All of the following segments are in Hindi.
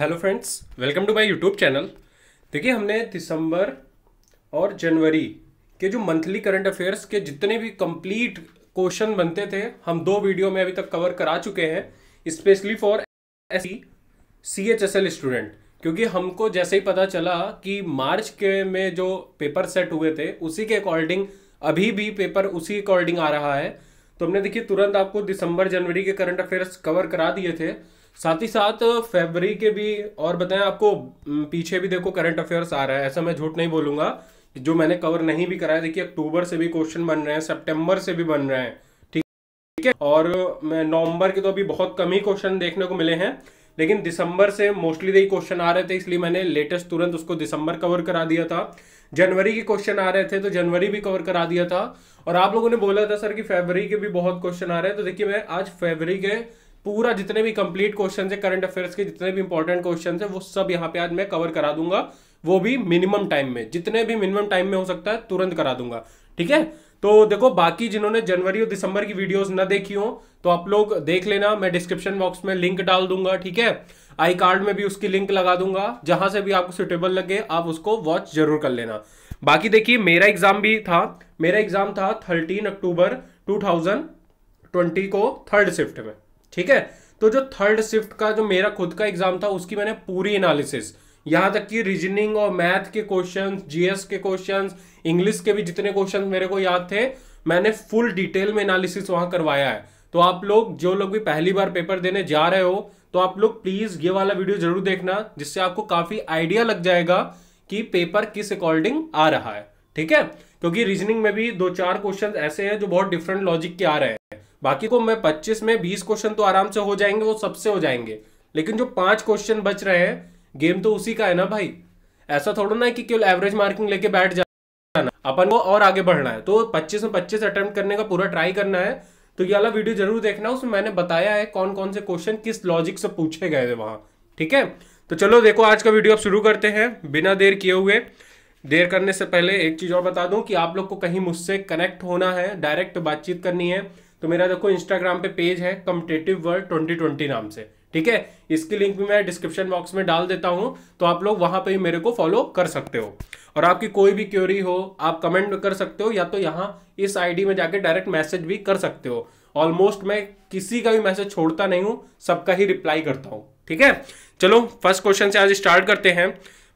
Hello friends welcome to my YouTube channel देखिए हमने दिसंबर और जनवरी के जो मंथली करंट अफेयर्स के जितने भी कंप्लीट क्वेश्चन बनते थे हम दो वीडियो में अभी तक कवर करा चुके हैं specially for S C H S L student क्योंकि हमको जैसे ही पता चला कि मार्च के में जो पेपर सेट हुए थे उसी के अकॉर्डिंग अभी भी पेपर उसी अकॉर्डिंग आ रहा है तो हमने देखिए तुरंत आपको दिसंबर जनवरी के करंट अफेयर्स कवर करा दिए थे साथ ही साथ फेबरी के भी और बताएं आपको पीछे भी देखो करंट अफेयर्स आ रहा है ऐसा मैं झूठ नहीं बोलूंगा जो मैंने कवर नहीं भी कराया देखिए अक्टूबर से भी क्वेश्चन बन रहे हैं सितंबर से भी बन रहे हैं ठीक है और मैं नवंबर के तो अभी बहुत कम ही क्वेश्चन देखने को मिले हैं लेकिन दिसंबर से मोस्टली यही क्वेश्चन आ रहे थे इसलिए मैंने लेटेस्ट तुरंत उसको दिसंबर कवर करा दिया था जनवरी के क्वेश्चन आ रहे थे तो जनवरी भी कवर करा दिया था और आप लोगों ने बोला था सर कि फेबरी के भी बहुत क्वेश्चन आ रहे हैं तो देखिए मैं आज फेबरी के पूरा जितने भी कंप्लीट क्वेश्चन है करंट अफेयर्स के जितने भी इंपॉर्टेंट क्वेश्चन है वो सब यहाँ पे आज मैं कवर करा दूंगा वो भी मिनिमम टाइम में जितने भी मिनिमम टाइम में हो सकता है तुरंत करा दूंगा ठीक है तो देखो बाकी जिन्होंने जनवरी और दिसंबर की वीडियोस ना देखी हो तो आप लोग देख लेना मैं डिस्क्रिप्शन बॉक्स में लिंक डाल दूंगा ठीक है आई कार्ड में भी उसकी लिंक लगा दूंगा जहां से भी आपको सुटेबल लगे आप उसको वॉच जरूर कर लेना बाकी देखिए मेरा एग्जाम भी था मेरा एग्जाम था थर्टीन अक्टूबर टू को थर्ड शिफ्ट में ठीक है तो जो थर्ड शिफ्ट का जो मेरा खुद का एग्जाम था उसकी मैंने पूरी एनालिसिस यहां तक कि रीजनिंग और मैथ के क्वेश्चन जीएस के क्वेश्चन इंग्लिश के भी जितने क्वेश्चन मेरे को याद थे मैंने फुल डिटेल में एनालिसिस वहां करवाया है तो आप लोग जो लोग भी पहली बार पेपर देने जा रहे हो तो आप लोग प्लीज ये वाला वीडियो जरूर देखना जिससे आपको काफी आइडिया लग जाएगा कि पेपर किस अकॉर्डिंग आ रहा है ठीक है क्योंकि रीजनिंग में भी दो चार क्वेश्चन ऐसे हैं जो बहुत डिफरेंट लॉजिक के आ रहे हैं बाकी को मैं पच्चीस में बीस क्वेश्चन तो आराम से हो जाएंगे वो सबसे हो जाएंगे लेकिन जो पांच क्वेश्चन बच रहे हैं गेम तो उसी का है ना भाई ऐसा थोड़ा ना कि केवल एवरेज मार्किंग लेके बैठ जाना अपन को और आगे बढ़ना है तो पच्चीस में पच्चीस अटेम्प्ट करने का पूरा ट्राई करना है तो ये वाला वीडियो जरूर देखना उसमें मैंने बताया है कौन कौन से क्वेश्चन किस लॉजिक से पूछे गए थे वहां ठीक है तो चलो देखो आज का वीडियो आप शुरू करते हैं बिना देर किए हुए देर करने से पहले एक चीज़ और बता दूं कि आप लोग को कहीं मुझसे कनेक्ट होना है डायरेक्ट बातचीत करनी है तो मेरा देखो इंस्टाग्राम पे पेज है कम्पटेटिव वर्ल्ड ट्वेंटी ट्वेंटी नाम से ठीक है इसकी लिंक भी मैं डिस्क्रिप्शन बॉक्स में डाल देता हूँ तो आप लोग वहां पे मेरे को फॉलो कर सकते हो और आपकी कोई भी क्यूरी हो आप कमेंट कर सकते हो या तो यहाँ इस आईडी में जाके डायरेक्ट मैसेज भी कर सकते हो ऑलमोस्ट मैं किसी का भी मैसेज छोड़ता नहीं हूँ सबका ही रिप्लाई करता हूँ ठीक है चलो फर्स्ट क्वेश्चन से आज स्टार्ट करते हैं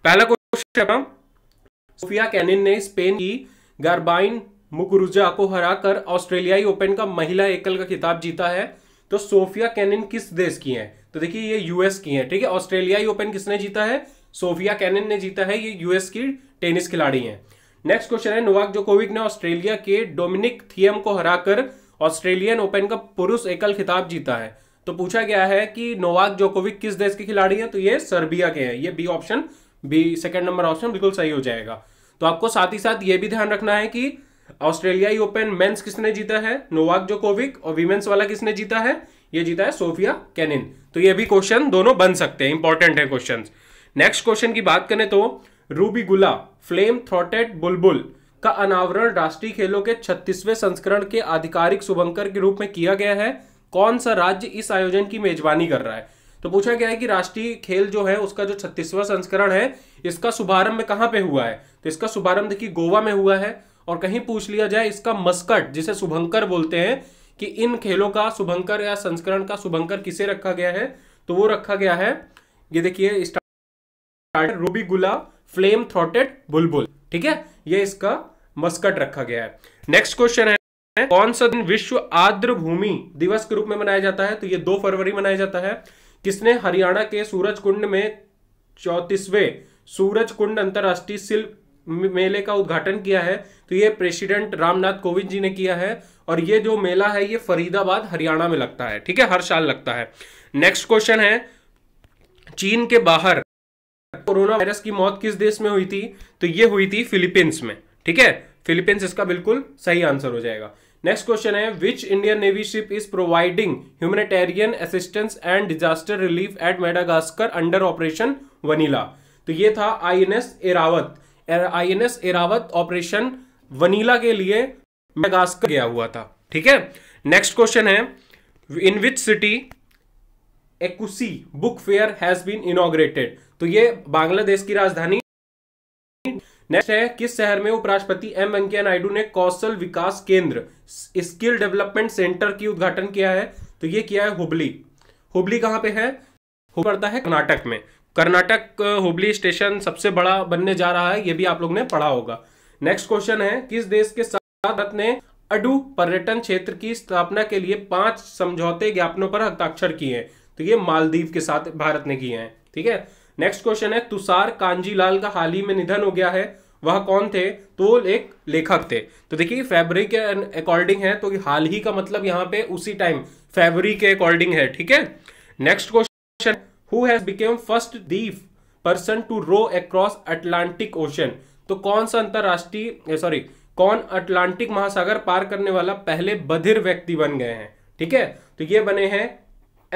पहला क्वेश्चन सोफिया कैनिन ने स्पेन की गार्बाइन मुकुरुजा को हराकर ऑस्ट्रेलियाई ओपन का महिला एकल का खिताब जीता है तो सोफिया कैनिन किस देश की हैं तो देखिए ये यूएस की हैं ठीक है ऑस्ट्रेलियाई ओपन किसने जीता है सोफिया कैनिन ने जीता है ये यूएस की टेनिस खिलाड़ी हैं नेक्स्ट क्वेश्चन है नोवाक जोकोविक ने ऑस्ट्रेलिया के डोमिनिक थियम को हराकर ऑस्ट्रेलियन ओपन का पुरुष एकल खिताब जीता है तो पूछा गया है कि नोवाक जोकोविक किस देश के खिलाड़ी हैं तो ये सर्बिया के हैं ये B option B second number option बिल्कुल सही हो जाएगा तो आपको साथ ही साथ ये भी ध्यान रखना है कि ऑस्ट्रेलियाई ओपन मेंस किसने जीता है नोवाक जोकोविक और वीमेंस वाला किसने जीता है ये जीता है सोफिया कैनिन तो ये भी क्वेश्चन दोनों बन सकते हैं इंपॉर्टेंट है क्वेश्चन नेक्स्ट क्वेश्चन की बात करें तो रूबी गुला फ्लेम थ्रोटेड बुलबुल का अनावरण राष्ट्रीय खेलों के छत्तीसवें संस्करण के आधिकारिक शुभंकर के रूप में किया गया है कौन सा राज्य इस आयोजन की मेजबानी कर रहा है तो पूछा गया है कि राष्ट्रीय खेल जो है उसका जो छत्तीसवां संस्करण है इसका शुभारंभ कहां पे हुआ है तो इसका शुभारंभ देखिए गोवा में हुआ है और कहीं पूछ लिया जाए इसका मस्कट जिसे शुभंकर बोलते हैं कि इन खेलों का शुभंकर या संस्करण का शुभंकर किसे रखा गया है तो वो रखा गया है ये देखिए रूबी गुला फ्लेम थ्रोटेड बुलबुल ठीक है ये इसका मस्कट रखा गया है नेक्स्ट क्वेश्चन है कौन सा दिन विश्व आर्द्र भूमि दिवस के रूप में मनाया जाता है तो ये दो फरवरी मनाया जाता है किसने हरियाणा के सूरज कुंड में चौतीसवे सूरज कुंड अंतर्राष्ट्रीय शिल्प मेले का उद्घाटन किया है तो ये प्रेसिडेंट रामनाथ कोविंद जी ने किया है और ये जो मेला है ये फरीदाबाद हरियाणा में लगता है ठीक है हर साल लगता है नेक्स्ट क्वेश्चन है चीन के बाहर कोरोना वायरस की मौत किस देश में हुई थी तो ये हुई थी फिलीपींस में ठीक है फिलीपींस इसका बिल्कुल सही आंसर हो जाएगा नेक्स्ट क्वेश्चन है which Indian navy ship is providing humanitarian assistance and disaster relief at Madagascar under operation Vanilla तो ये था I N S Airavat I N S Airavat operation Vanilla के लिए मेगास्कर गया हुआ था ठीक है नेक्स्ट क्वेश्चन है in which city Ekushey book fair has been inaugurated तो ये बांग्लादेश की राजधानी नेक्स्ट है किस शहर में उपराष्ट्रपति एम वेंकैया नायडू ने कौशल विकास केंद्र स्किल डेवलपमेंट सेंटर की उद्घाटन किया है तो ये किया है हुबली हुबली कहां पे है पड़ता है कर्नाटक में कर्नाटक हुबली स्टेशन सबसे बड़ा बनने जा रहा है ये भी आप लोग ने पढ़ा होगा नेक्स्ट क्वेश्चन है किस देश के साथ भारत ने अडू पर्यटन क्षेत्र की स्थापना के लिए पांच समझौते ज्ञापनों पर हस्ताक्षर किए हैं तो ये मालदीव के साथ भारत ने किए हैं ठीक है नेक्स्ट क्वेश्चन है तुषार कांजीलाल का हाल ही में निधन हो गया है वह कौन थे तो एक लेखक थे तो देखिए फेबरी के अकॉर्डिंग है तो हाल ही का मतलब यहाँ पे उसी टाइम फेबरी के अकॉर्डिंग है ठीक है next question who has become first deaf person to row across Atlantic ocean तो कौन सा अंतरराष्ट्रीय सॉरी कौन अटलांटिक महासागर पार करने वाला पहले बधिर व्यक्ति बन गए हैं ठीक है तो ये बने हैं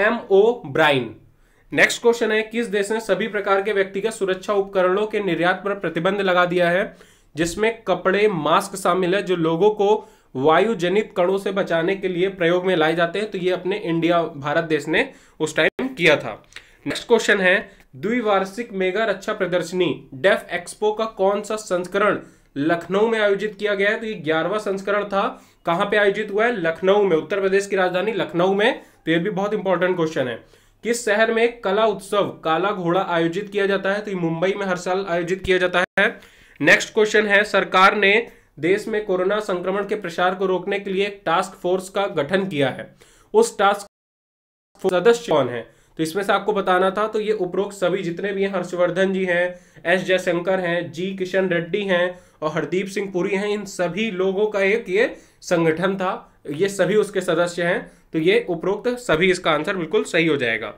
M O'Brien next question है किस देश ने सभी प्रकार के व्यक्तिगत सुरक्षा उपकरणों के निर्यात पर प्रतिबंध लगा दिया है जिसमें कपड़े मास्क शामिल है जो लोगों को वायु जनित कणों से बचाने के लिए प्रयोग में लाए जाते हैं तो ये अपने इंडिया भारत देश ने उस टाइम किया था नेक्स्ट क्वेश्चन है द्विवार्षिक मेगा रक्षा प्रदर्शनी डेफ एक्सपो का कौन सा संस्करण लखनऊ में आयोजित किया गया है तो ये ग्यारहवा संस्करण था कहां पे आयोजित हुआ है लखनऊ में उत्तर प्रदेश की राजधानी लखनऊ में तो ये भी बहुत इंपॉर्टेंट क्वेश्चन है किस शहर में कला उत्सव काला घोड़ा आयोजित किया जाता है तो ये मुंबई में हर साल आयोजित किया जाता है नेक्स्ट क्वेश्चन है सरकार ने देश में कोरोना संक्रमण के प्रसार को रोकने के लिए एक टास्क फोर्स का गठन किया है उस टास्क सदस्य कौन है तो इसमें से आपको बताना था तो ये उपरोक्त सभी जितने भी हैं हर्षवर्धन जी हैं एस जयशंकर हैं जी किशन रेड्डी हैं और हरदीप सिंह पुरी हैं इन सभी लोगों का एक ये संगठन था ये सभी उसके सदस्य हैं तो ये उपरोक्त सभी इसका आंसर बिल्कुल सही हो जाएगा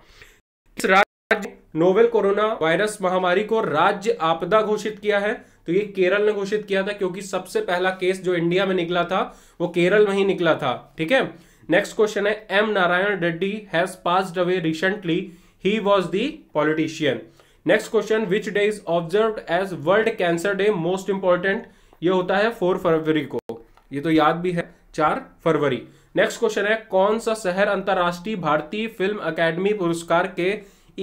इस राज्य नोवेल कोरोना वायरस महामारी को राज्य आपदा घोषित किया है तो ये केरल ने घोषित किया था क्योंकि सबसे पहला केस जो इंडिया में निकला था वो केरल में ही निकला था ठीक है नेक्स्ट क्वेश्चन है M Narayan Reddy has passed away recently he was the politician next question which day is observe as world cancer day most important ये होता है फोर फरवरी को ये तो याद भी है चार फरवरी नेक्स्ट क्वेश्चन है कौन सा शहर अंतर्राष्ट्रीय भारतीय फिल्म अकेडमी पुरस्कार के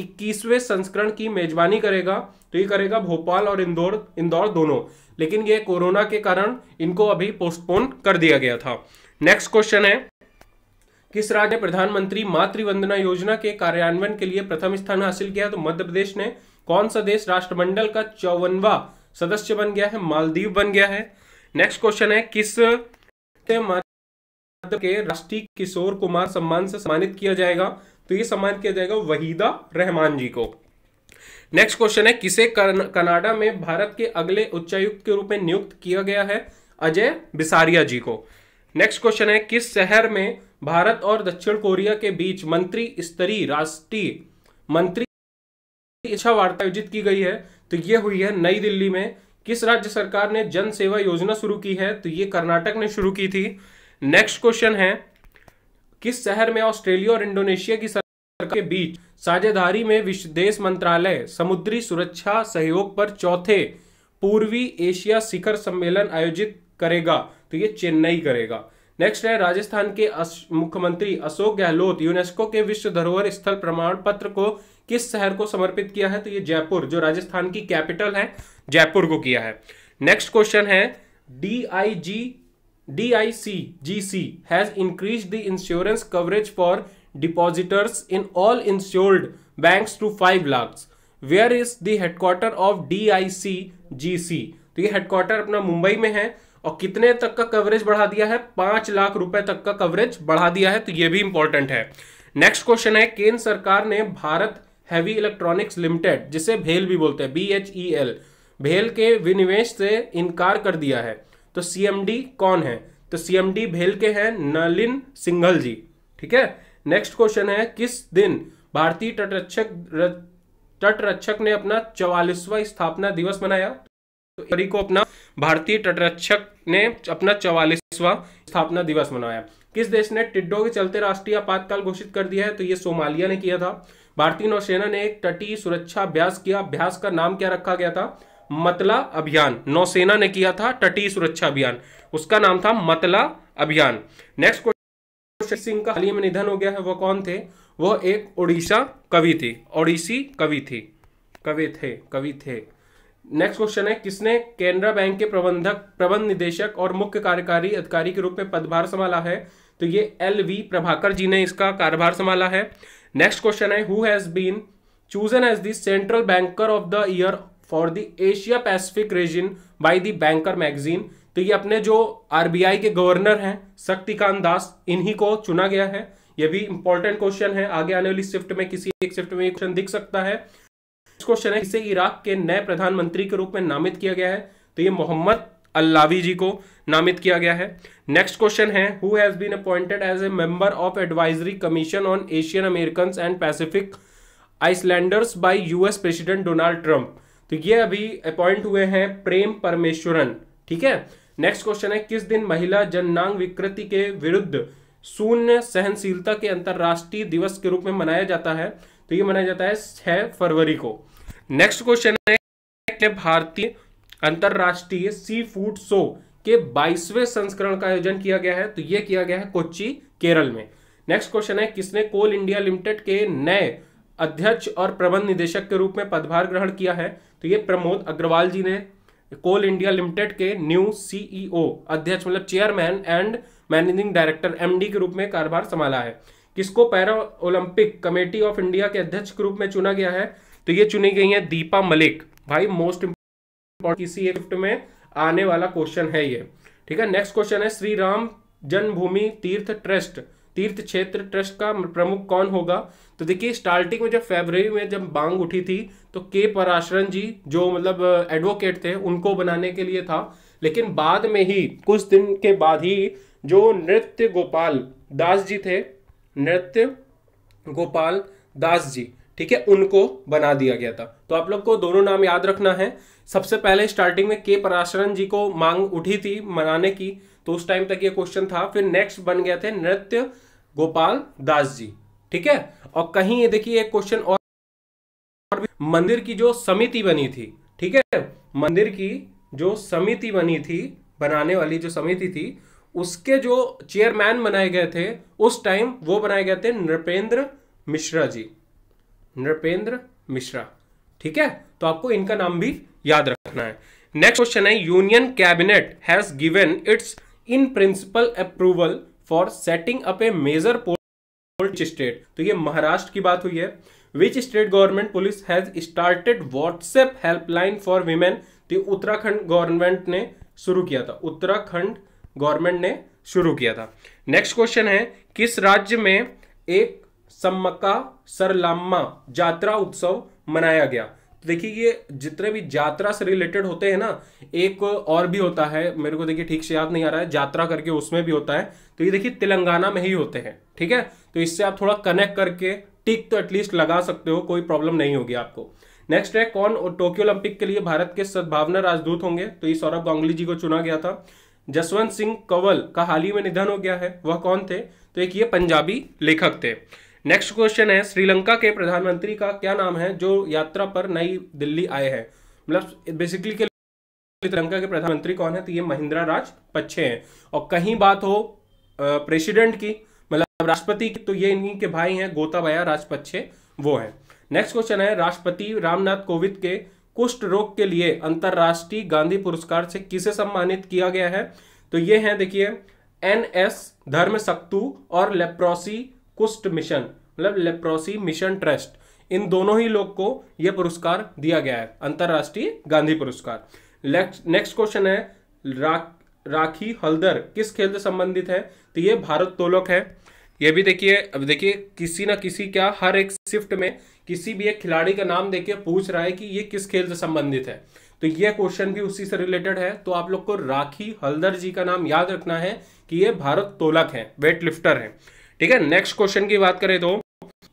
इक्कीसवें संस्करण की मेजबानी करेगा तो ये करेगा भोपाल और इंदौर इंदौर दोनों लेकिन ये कोरोना के कारण इनको अभी पोस्टपोन कर दिया गया था नेक्स्ट क्वेश्चन है किस राज्य ने प्रधानमंत्री मातृवंदना योजना के कार्यान्वयन के लिए प्रथम स्थान हासिल किया तो मध्य प्रदेश ने कौन सा देश राष्ट्रमंडल का चौवनवा सदस्य बन गया है मालदीव बन गया है नेक्स्ट क्वेश्चन है किस के राष्ट्रीय किशोर कुमार सम्मान से सम्मानित किया जाएगा तो ये सम्मानित किया जाएगा वहीदा रहमान जी को नेक्स्ट क्वेश्चन है किसे कनाडा में भारत के अगले उच्चायुक्त के रूप में नियुक्त किया गया है अजय बिसारिया जी को नेक्स्ट क्वेश्चन है किस शहर में भारत और दक्षिण कोरिया के बीच मंत्री स्तरीय राष्ट्रीय मंत्री इच्छा वार्ता आयोजित की गई है तो ये हुई है नई दिल्ली में किस राज्य सरकार ने जन सेवा योजना शुरू की है तो ये कर्नाटक ने शुरू की थी नेक्स्ट क्वेश्चन है किस शहर में ऑस्ट्रेलिया और इंडोनेशिया की सरकार के बीच साझेदारी में विदेश मंत्रालय समुद्री सुरक्षा सहयोग पर चौथे पूर्वी एशिया शिखर सम्मेलन आयोजित करेगा तो ये चेन्नई करेगा नेक्स्ट है राजस्थान के मुख्यमंत्री अशोक गहलोत यूनेस्को के विश्व धरोहर स्थल प्रमाण पत्र को किस शहर को समर्पित किया है तो ये जयपुर जो राजस्थान की कैपिटल है जयपुर को किया है नेक्स्ट क्वेश्चन है D I G D I C G C has increase the insurance coverage for depositors in all insured banks to five lakhs where is the headquarter of D I C G C तो ये हेडक्वार्टर अपना मुंबई में है और कितने तक का कवरेज बढ़ा दिया है पांच लाख रुपए तक का कवरेज बढ़ा दिया है तो यह भी इंपॉर्टेंट है नेक्स्ट क्वेश्चन है केंद्र सरकार ने भारत हैवी इलेक्ट्रॉनिक्स लिमिटेड जिसे भेल भी बोलते हैं बी एच ई एल भेल के विनिवेश से इनकार कर दिया है तो सीएमडी कौन है तो सीएमडी भेल के हैं नलिन सिंघल जी ठीक है नेक्स्ट क्वेश्चन है किस दिन भारतीय तटरक्षक तटरक्षक ने अपना चौवालीसवा स्थापना दिवस मनाया तो को अपना भारतीय तटरक्षक ने अपना चौवालीसवा स्थापना दिवस मनाया किस देश ने टिड्डो के चलते राष्ट्रीय आपातकाल घोषित कर दिया है तो ये सोमालिया ने किया था भारतीय नौसेना ने एक तटीय सुरक्षा अभ्यास किया अभ्यास का नाम क्या रखा गया था मतला अभियान नौसेना ने किया था तटीय सुरक्षा अभियान उसका नाम था मतला अभियान नेक्स्ट क्वेश्चन सिंह का हाल ही में निधन हो गया है वो कौन थे वो एक उड़ीसा कवि थे ओडिसी कवि थे कवि थे कवि थे नेक्स्ट क्वेश्चन है किसने केनरा बैंक के प्रबंधक प्रबंध निदेशक और मुख्य कार्यकारी अधिकारी के रूप में पदभार संभाला है तो ये एल वी प्रभाकर जी ने इसका कार्यभार संभाला है नेक्स्ट क्वेश्चन है who has been chosen as the central banker of the year for the Asia Pacific region by the banker magazine तो ये अपने जो आरबीआई के गवर्नर हैं शक्तिकांत दास इन्हीं को चुना गया है ये भी इंपॉर्टेंट क्वेश्चन है आगे आने वाली शिफ्ट में किसी एक शिफ्ट में क्वेश्चन दिख सकता है क्वेश्चन है इसे इराक के नए प्रधानमंत्री के रूप में नामित किया गया है तो ये मोहम्मद अल्लावी जी को नामित किया गया है नेक्स्ट क्वेश्चन है who has been appointed as a member of advisory commission on Asian American and Pacific Islanders by US president Donald Trump तो ये अभी अपॉइंट हुए हैं प्रेम परमेश्वरन ठीक है नेक्स्ट क्वेश्चन है किस दिन महिला जननांग विकृति के विरुद्ध शून्य सहनशीलता के अंतर्राष्ट्रीय दिवस के रूप में मनाया जाता है तो ये मनाया जाता है छह फरवरी को नेक्स्ट क्वेश्चन है भारतीय अंतरराष्ट्रीय सी फूड शो के बाईसवे संस्करण का आयोजन किया गया है तो यह किया गया है कोच्चि केरल में नेक्स्ट क्वेश्चन है किसने कोल इंडिया लिमिटेड के नए अध्यक्ष और प्रबंध निदेशक के रूप में पदभार ग्रहण किया है तो ये प्रमोद अग्रवाल जी ने कोल इंडिया लिमिटेड के न्यू सीईओ e अध्यक्ष मतलब chairman and managing director MD के रूप में कार्यभार संभाला है किसको para Olympic committee of India के अध्यक्ष के रूप में चुना गया है तो ये चुनी गई है दीपा मलिक भाई मोस्ट इम्पोर्टेंट किसी गिफ्ट में आने वाला क्वेश्चन है ये ठीक है नेक्स्ट क्वेश्चन है श्री राम जन्मभूमि तीर्थ ट्रस्ट तीर्थ क्षेत्र ट्रस्ट का प्रमुख कौन होगा तो देखिए स्टार्टिंग में जब फेबररी में जब बांग उठी थी तो के पराशरन जी जो मतलब एडवोकेट थे उनको बनाने के लिए था लेकिन बाद में ही कुछ दिन के बाद ही जो नृत्य गोपाल दास जी थे नृत्य गोपाल दास जी ठीक है उनको बना दिया गया था तो आप लोग को दोनों नाम याद रखना है सबसे पहले स्टार्टिंग में के पराशरन जी को मांग उठी थी मनाने की तो उस टाइम तक ये क्वेश्चन था फिर नेक्स्ट बन गया थे नृत्य गोपाल दास जी ठीक है और कहीं ये देखिए एक क्वेश्चन और मंदिर की जो समिति बनी थी ठीक है मंदिर की जो समिति बनी थी बनाने वाली जो समिति थी उसके जो चेयरमैन बनाए गए थे उस टाइम वो बनाए गए थे नृपेंद्र मिश्रा जी नृपेंद्र मिश्रा ठीक है तो आपको इनका नाम भी याद रखना है नेक्स्ट क्वेश्चन है union cabinet has given its in principle approval for setting up a major police state तो ये महाराष्ट्र की बात हुई है which state government police has started WhatsApp helpline for women तो उत्तराखंड गवर्नमेंट ने शुरू किया था उत्तराखंड गवर्नमेंट ने शुरू किया था नेक्स्ट क्वेश्चन है किस राज्य में एक सम्मका सरलामा जात्रा उत्सव मनाया गया तो देखिए ये जितने भी यात्रा से रिलेटेड होते हैं ना एक और भी होता है मेरे को देखिए ठीक से याद नहीं आ रहा है यात्रा करके उसमें भी होता है तो ये देखिए तेलंगाना में ही होते हैं ठीक है तो इससे आप थोड़ा कनेक्ट करके टिक तो एटलीस्ट लगा सकते हो कोई प्रॉब्लम नहीं होगी आपको नेक्स्ट है कौन टोक्यो ओलंपिक के लिए भारत के सद्भावना राजदूत होंगे तो ये सौरभ गांगुली जी को चुना गया था जसवंत सिंह कंवल का हाल ही में निधन हो गया है वह कौन थे तो एक ये पंजाबी लेखक थे नेक्स्ट क्वेश्चन है श्रीलंका के प्रधानमंत्री का क्या नाम है जो यात्रा पर नई दिल्ली आए हैं मतलब बेसिकली के श्रीलंका तो के प्रधानमंत्री कौन है तो ये महिंद्रा राज पच्छे हैं और कहीं बात हो प्रेसिडेंट की मतलब राष्ट्रपति की तो ये इन्हीं के भाई हैं गोताबाया राजपक्षे वो हैं नेक्स्ट क्वेश्चन है राष्ट्रपति रामनाथ कोविंद के कुष्ठ रोग के लिए अंतरराष्ट्रीय गांधी पुरस्कार से किसे सम्मानित किया गया है तो ये हैं देखिए एन एस धर्म सक्तु और लेप्रोसी कुष्ठ मिशन मतलब लेप्रोसी मिशन ट्रस्ट इन दोनों ही लोग को यह पुरस्कार दिया गया है अंतरराष्ट्रीय गांधी पुरस्कार नेक्स्ट क्वेश्चन है रा, राखी हल्दर किस खेल से संबंधित है तो ये भारत तोलक है ये भी देखिए अब देखिए किसी ना किसी क्या हर एक शिफ्ट में किसी भी एक खिलाड़ी का नाम देके पूछ रहा है कि ये किस खेल से संबंधित है तो ये क्वेश्चन भी उसी से रिलेटेड है तो आप लोग को राखी हल्दर जी का नाम याद रखना है कि ये भारत तोलक है वेट लिफ्टर है ठीक है नेक्स्ट क्वेश्चन की बात करें तो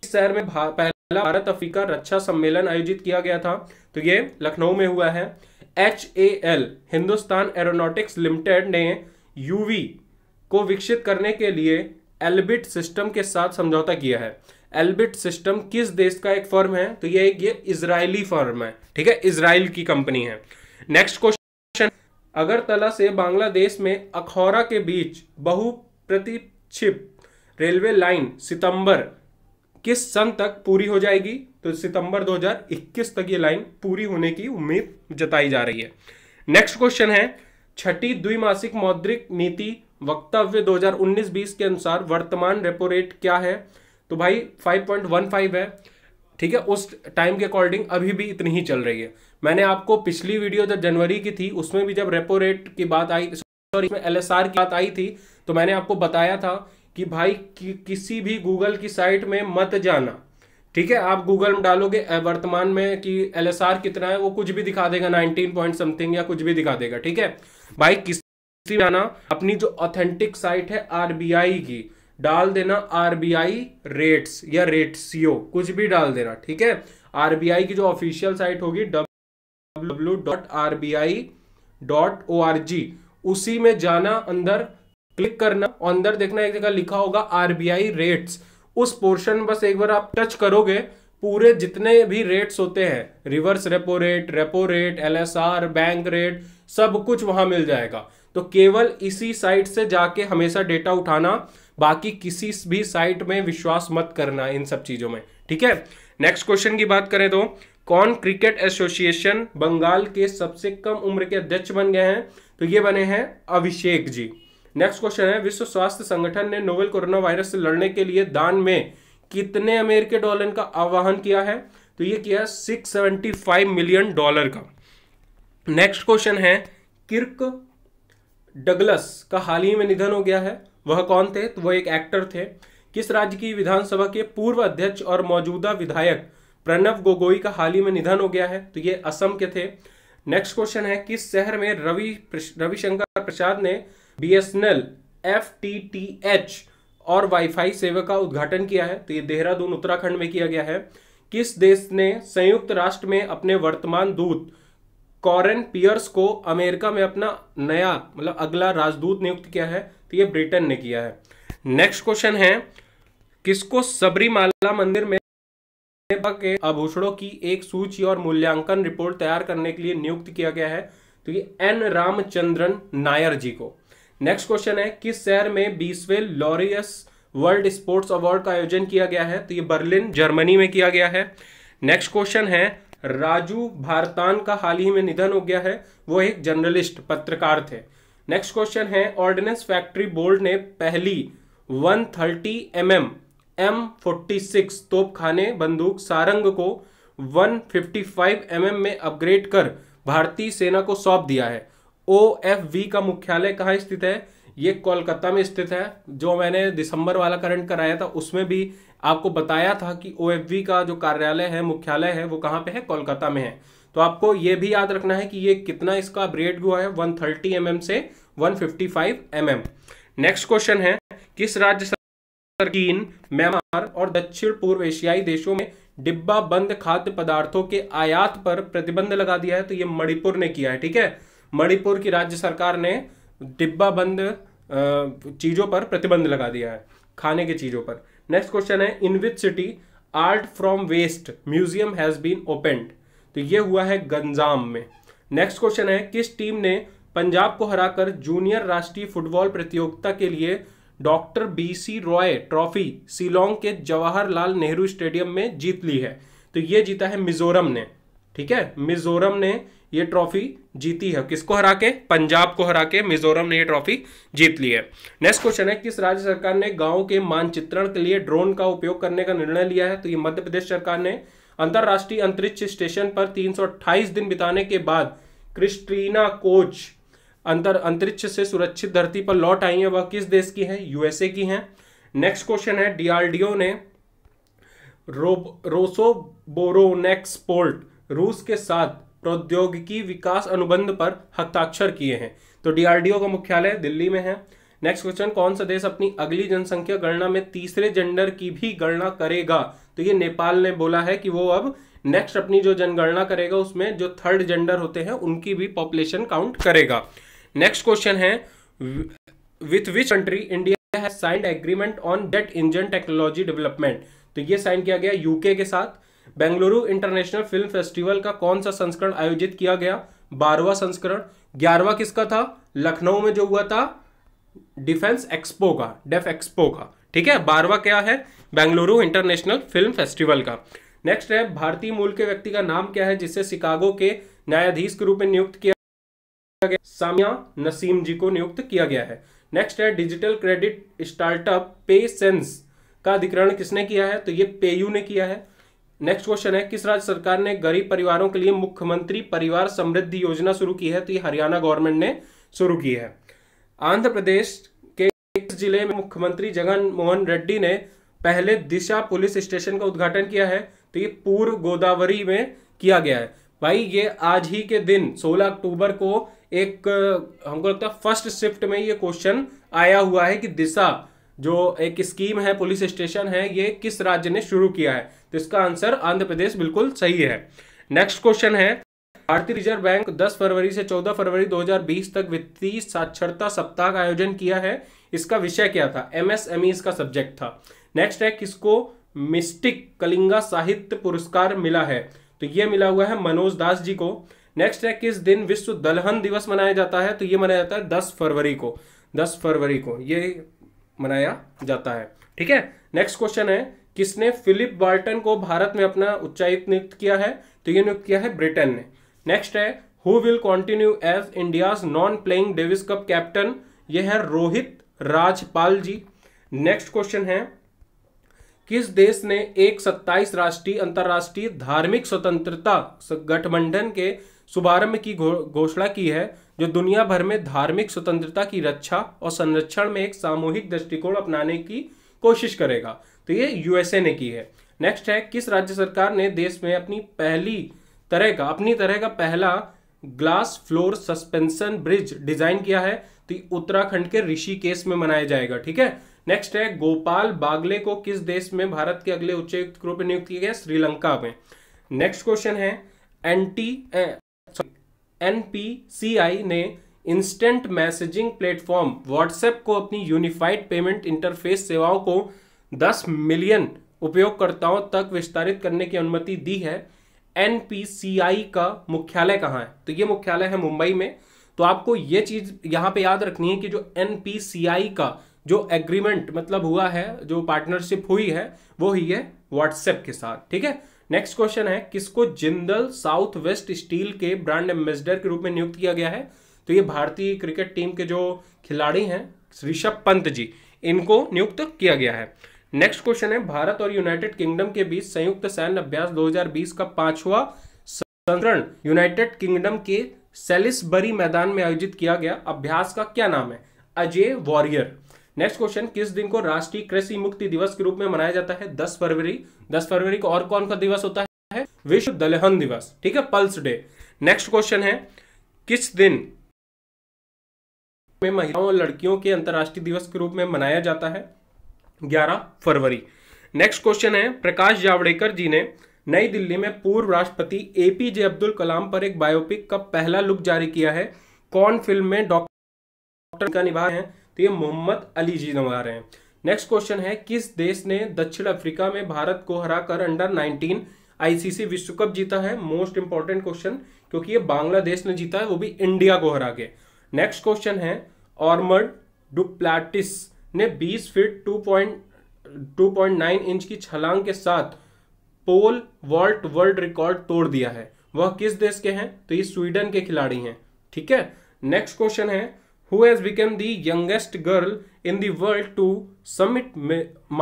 इस शहर में पहला भारत अफ्रीका रक्षा सम्मेलन आयोजित किया गया था तो ये लखनऊ में हुआ है H A L Hindustan aeronautics limited ने यूवी को विकसित करने के लिए एलबिट सिस्टम के साथ समझौता किया है एल्बिट सिस्टम किस देश का एक फर्म है तो ये एक ये इसराइली फर्म है ठीक है इसराइल की कंपनी है नेक्स्ट क्वेश्चन अगरतला से बांग्लादेश में अखौरा के बीच बहुप्रतिक्षिप रेलवे लाइन सितंबर किस सन तक पूरी हो जाएगी तो सितंबर 2021 तक ये लाइन पूरी होने की उम्मीद जताई जा रही है नेक्स्ट क्वेश्चन है छठी द्विमासिक मौद्रिक नीति वक्तव्य 2019-20 के अनुसार वर्तमान रेपो रेट क्या है तो भाई 5.15 है ठीक है उस टाइम के अकॉर्डिंग अभी भी इतनी ही चल रही है मैंने आपको पिछली वीडियो जब जनवरी की थी उसमें भी जब रेपो रेट की बात आई सॉरी इसमें एल की बात आई थी तो मैंने आपको बताया था कि भाई कि, किसी भी गूगल की साइट में मत जाना ठीक है आप गूगल में डालोगे वर्तमान में कि एल कितना है वो कुछ भी दिखा देगा 19 पॉइंट समथिंग या कुछ भी दिखा देगा ठीक है भाई किसी जाना अपनी जो ऑथेंटिक साइट है आरबीआई की डाल देना आरबीआई रेट्स या सीओ कुछ भी डाल देना ठीक है आरबीआई की जो ऑफिशियल साइट होगी W dot R B I dot O R G उसी में जाना अंदर क्लिक करना अंदर देखना एक जगह लिखा होगा आरबीआई रेट्स उस पोर्शन में बस एक बार आप टच करोगे पूरे जितने भी रेट्स होते हैं reverse repo rate repo rate LSR bank rate सब कुछ वहां मिल जाएगा तो केवल इसी साइट से जाके हमेशा डेटा उठाना बाकी किसी भी साइट में विश्वास मत करना इन सब चीज़ों में ठीक है नेक्स्ट क्वेश्चन की बात करें तो कौन क्रिकेट एसोसिएशन बंगाल के सबसे कम उम्र के अध्यक्ष बन गए हैं तो ये बने हैं अभिषेक जी नेक्स्ट क्वेश्चन है विश्व स्वास्थ्य संगठन ने नोवेल कोरोना वायरस से लड़ने के लिए दान में कितने अमेरिकी डॉलर का आह्वान किया है तो ये किया six seventy five million dollar का नेक्स्ट क्वेश्चन है किर्क डगलस का हाल ही में निधन हो गया है वह कौन थे तो वह एक एक्टर थे किस राज्य की विधानसभा के पूर्व अध्यक्ष और मौजूदा विधायक प्रणव गोगोई का हाल ही में निधन हो गया है तो ये असम के थे नेक्स्ट क्वेश्चन है किस शहर में रवि रविशंकर प्रसाद ने B S N L F T T H और वाईफाई सेवा का उद्घाटन किया है तो ये देहरादून उत्तराखंड में किया गया है किस देश ने संयुक्त राष्ट्र में अपने वर्तमान दूत कॉरन पियर्स को अमेरिका में अपना नया मतलब अगला राजदूत नियुक्त किया है तो ये ब्रिटेन ने किया है नेक्स्ट क्वेश्चन है किसको सबरीमाला मंदिर में के आभूषणों की एक सूची और मूल्यांकन रिपोर्ट तैयार करने के लिए नियुक्त किया गया है तो ये एन रामचंद्रन नायर जी को नेक्स्ट क्वेश्चन है किस शहर में बीसवें लॉरियस वर्ल्ड स्पोर्ट्स अवार्ड का आयोजन किया गया है तो ये बर्लिन जर्मनी में किया गया है नेक्स्ट क्वेश्चन है राजू भारतान का हाल ही में निधन हो गया है वो एक जर्नलिस्ट पत्रकार थे नेक्स्ट क्वेश्चन है ऑर्डिनेंस फैक्ट्री बोर्ड ने पहली 130 थर्टी एम एम एम तोपखाने बंदूक सारंग को 155 फिफ्टी mm में अपग्रेड कर भारतीय सेना को सौंप दिया है ओ एफ वी का मुख्यालय कहाँ स्थित है ये कोलकाता में स्थित है जो मैंने दिसंबर वाला करंट कराया था उसमें भी आपको बताया था कि ओ एफ वी का जो कार्यालय है मुख्यालय है वो कहाँ पे है कोलकाता में है तो आपको ये भी याद रखना है कि ये कितना इसका ब्रेड हुआ है 130 थर्टी mm से 155 फिफ्टी mm. नेक्स्ट क्वेश्चन है किस राज्य सरकार चीन म्यांमार और दक्षिण पूर्व एशियाई देशों में डिब्बा बंद खाद्य पदार्थों के आयात पर प्रतिबंध लगा दिया है तो ये मणिपुर ने किया है ठीक है मणिपुर की राज्य सरकार ने डिब्बा बंद चीज़ों पर प्रतिबंध लगा दिया है खाने की चीज़ों पर नेक्स्ट क्वेश्चन है in which city art from waste museum has been opened तो ये हुआ है गंजाम में नेक्स्ट क्वेश्चन है किस टीम ने पंजाब को हराकर जूनियर राष्ट्रीय फुटबॉल प्रतियोगिता के लिए doctor BC Roy trophy Shillong के जवाहरलाल नेहरू स्टेडियम में जीत ली है तो ये जीता है मिजोरम ने ठीक है मिजोरम ने ये ट्रॉफी जीती है किसको हरा के पंजाब को हरा के मिजोरम ने ये ट्रॉफी जीत ली है नेक्स्ट क्वेश्चन है किस राज्य सरकार ने गांव के मानचित्रण के लिए ड्रोन का उपयोग करने का निर्णय लिया है तो ये मध्य प्रदेश सरकार ने अंतर्राष्ट्रीय अंतरिक्ष स्टेशन पर 328 दिन बिताने के बाद क्रिस्टीना कोच अंतर अंतरिक्ष से सुरक्षित धरती पर लौट आई है वह किस देश की है यूएसए की है नेक्स्ट क्वेश्चन है डीआरडीओ ने रोसो बोरोनेक्स पोर्ट रूस के साथ प्रौद्योगिकी विकास अनुबंध पर हस्ताक्षर किए हैं तो डीआरडीओ का मुख्यालय दिल्ली में है नेक्स्ट क्वेश्चन कौन सा देश अपनी अगली जनसंख्या गणना में तीसरे जेंडर की भी गणना करेगा तो ये नेपाल ने बोला है कि वो अब नेक्स्ट अपनी जो जनगणना करेगा उसमें जो थर्ड जेंडर होते हैं उनकी भी पॉपुलेशन काउंट करेगा नेक्स्ट क्वेश्चन है विथ विच कंट्री इंडिया है signed agreement on jet engine technology development तो ये साइन किया गया यूके के साथ बेंगलुरु इंटरनेशनल फिल्म फेस्टिवल का कौन सा संस्करण आयोजित किया गया बारहवा संस्करण ग्यारहवा किसका था लखनऊ में जो हुआ था डिफेंस एक्सपो का डेफ एक्सपो का ठीक है बारवा क्या है बेंगलुरु इंटरनेशनल फिल्म फेस्टिवल का नेक्स्ट है भारतीय मूल के व्यक्ति का नाम क्या है जिसे शिकागो के न्यायाधीश के रूप में नियुक्त किया गया सामिया नसीम जी को नियुक्त किया गया है नेक्स्ट है digital credit startup PaySense का अधिकरण किसने किया है तो ये पेयू ने किया है नेक्स्ट क्वेश्चन है किस राज्य सरकार ने गरीब परिवारों के लिए मुख्यमंत्री परिवार समृद्धि योजना शुरू की है तो ये हरियाणा गवर्नमेंट ने शुरू की है आंध्र प्रदेश के इस जिले में मुख्यमंत्री जगन मोहन रेड्डी ने पहले दिशा पुलिस स्टेशन का उद्घाटन किया है तो ये पूर्व गोदावरी में किया गया है भाई ये आज ही के दिन 16 अक्टूबर को एक हमको लगता है फर्स्ट शिफ्ट में ये क्वेश्चन आया हुआ है कि दिशा जो एक स्कीम है पुलिस स्टेशन है ये किस राज्य ने शुरू किया है तो इसका आंसर आंध्र प्रदेश बिल्कुल सही है नेक्स्ट क्वेश्चन है भारतीय रिजर्व बैंक 10 फरवरी से 14 फरवरी 2020 तक वित्तीय साक्षरता सप्ताह का आयोजन किया है इसका विषय क्या था एमएसएमई e इसका सब्जेक्ट था नेक्स्ट है किसको मिस्टिक कलिंगा साहित्य पुरस्कार मिला है तो यह मिला हुआ है मनोज दास जी को नेक्स्ट है किस दिन विश्व दलहन दिवस मनाया जाता है तो यह मनाया जाता है दस फरवरी को दस फरवरी को यह मनाया जाता है ठीक है नेक्स्ट क्वेश्चन है किसने फिलिप बार्टन को भारत में अपना उच्चायुक्त नियुक्त किया है तो यह नियुक्त किया है ब्रिटेन ने नेक्स्ट है who will continue as India's non playing Davis cup captain ये है रोहित राजपाल जी नेक्स्ट क्वेश्चन है किस देश ने एक सत्ताईस राष्ट्रीय अंतर्राष्ट्रीय धार्मिक स्वतंत्रता गठबंधन के शुभारंभ की घोषणा की है जो दुनिया भर में धार्मिक स्वतंत्रता की रक्षा और संरक्षण में एक सामूहिक दृष्टिकोण अपनाने की कोशिश करेगा तो ये यूएसए ने की है नेक्स्ट है किस राज्य सरकार ने देश में अपनी पहली तरह का अपनी तरह का पहला glass floor suspension bridge design किया है तो उत्तराखंड के ऋषिकेश में मनाया जाएगा ठीक है नेक्स्ट है गोपाल बागले को किस देश में भारत के अगले उच्चायुक्त के रूप में नियुक्त किया गया श्रीलंका में नेक्स्ट क्वेश्चन है एन सी एनपीसीआई ने इंस्टेंट मैसेजिंग प्लेटफॉर्म व्हाट्सएप को अपनी यूनिफाइड पेमेंट इंटरफेस सेवाओं को 10 मिलियन उपयोगकर्ताओं तक विस्तारित करने की अनुमति दी है एनपीसीआई का मुख्यालय कहाँ है तो ये मुख्यालय है मुंबई में तो आपको ये चीज यहाँ पे याद रखनी है कि जो एनपीसीआई का जो एग्रीमेंट मतलब हुआ है जो पार्टनरशिप हुई है वो ही है व्हाट्सएप के साथ ठीक है नेक्स्ट क्वेश्चन है किसको जिंदल साउथ वेस्ट स्टील के ब्रांड एम्बेसडर के रूप में नियुक्त किया गया है तो ये भारतीय क्रिकेट टीम के जो खिलाड़ी हैं ऋषभ पंत जी इनको नियुक्त किया गया है नेक्स्ट क्वेश्चन है भारत और यूनाइटेड किंगडम के बीच संयुक्त सैन्य अभ्यास 2020 का पांचवा संस्करण यूनाइटेड किंगडम के सेलिसबरी मैदान में आयोजित किया गया अभ्यास का क्या नाम है अजय वॉरियर नेक्स्ट क्वेश्चन किस दिन को राष्ट्रीय कृषि मुक्ति दिवस के रूप में मनाया जाता है 10 फरवरी 10 फरवरी को और कौन सा दिवस होता है विश्व दलहन दिवस ठीक है पल्स डे नेक्स्ट क्वेश्चन है किस दिन में महिलाओं और लड़कियों के अंतर्राष्ट्रीय दिवस के रूप में मनाया जाता है ग्यारह फरवरी नेक्स्ट क्वेश्चन है प्रकाश जावड़ेकर जी ने नई दिल्ली में पूर्व राष्ट्रपति एपीजे अब्दुल कलाम पर एक बायोपिक का पहला लुक जारी किया है कौन फिल्म में डॉक्टर का निभा रहे हैं तो ये मोहम्मद अली जी निभा रहे हैं नेक्स्ट क्वेश्चन है किस देश ने दक्षिण अफ्रीका में भारत को हराकर अंडर 19 आईसीसी विश्व कप जीता है मोस्ट इंपॉर्टेंट क्वेश्चन क्योंकि ये बांग्लादेश ने जीता है वो भी इंडिया को हरा के नेक्स्ट क्वेश्चन है ऑर्मर्ड डुप्लाटिस ने 20 फीट 2.2.9 इंच की छलांग के साथ पोल वॉल्ट वर्ल्ड रिकॉर्ड तोड़ दिया है वह किस देश के हैं तो ये स्वीडन के खिलाड़ी हैं ठीक है नेक्स्ट क्वेश्चन है who has become the youngest girl in the world to summit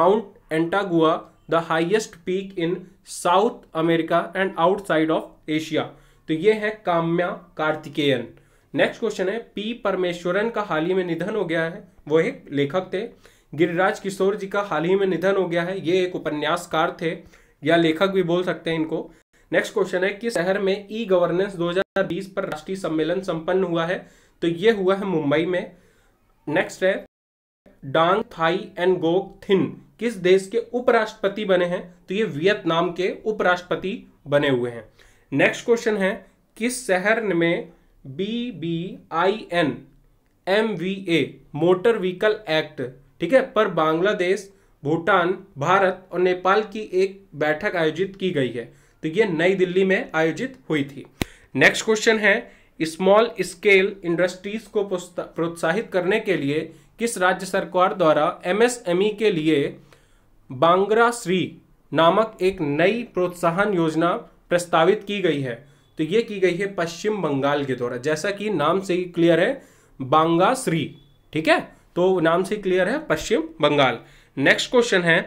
mount एंटागुआ the highest peak in South America and outside of Asia तो ये है काम्या कार्तिकेयन नेक्स्ट क्वेश्चन है पी परमेश्वरन का हाल ही में निधन हो गया है वो एक लेखक थे गिरिराज किशोर जी का हाल ही में निधन हो गया है ये एक उपन्यासकार थे या लेखक भी बोल सकते हैं इनको नेक्स्ट क्वेश्चन है कि शहर में ई गवर्नेंस 2020 पर राष्ट्रीय सम्मेलन संपन्न हुआ है तो ये हुआ है मुंबई में नेक्स्ट है Dang Thai and Gok Thin किस देश के उपराष्ट्रपति बने हैं तो ये वियतनाम के उपराष्ट्रपति बने हुए हैं नेक्स्ट क्वेश्चन है किस शहर में B B I N M V A motor vehicle act ठीक है पर बांग्लादेश भूटान भारत और नेपाल की एक बैठक आयोजित की गई है तो ये नई दिल्ली में आयोजित हुई थी नेक्स्ट क्वेश्चन है स्मॉल स्केल इंडस्ट्रीज को प्रोत्साहित करने के लिए किस राज्य सरकार द्वारा एमएसएमई e के लिए बांग्रा श्री नामक एक नई प्रोत्साहन योजना प्रस्तावित की गई है तो ये की गई है पश्चिम बंगाल के द्वारा जैसा कि नाम से ही क्लियर है बांगा श्री ठीक है तो नाम से क्लियर है पश्चिम बंगाल नेक्स्ट क्वेश्चन है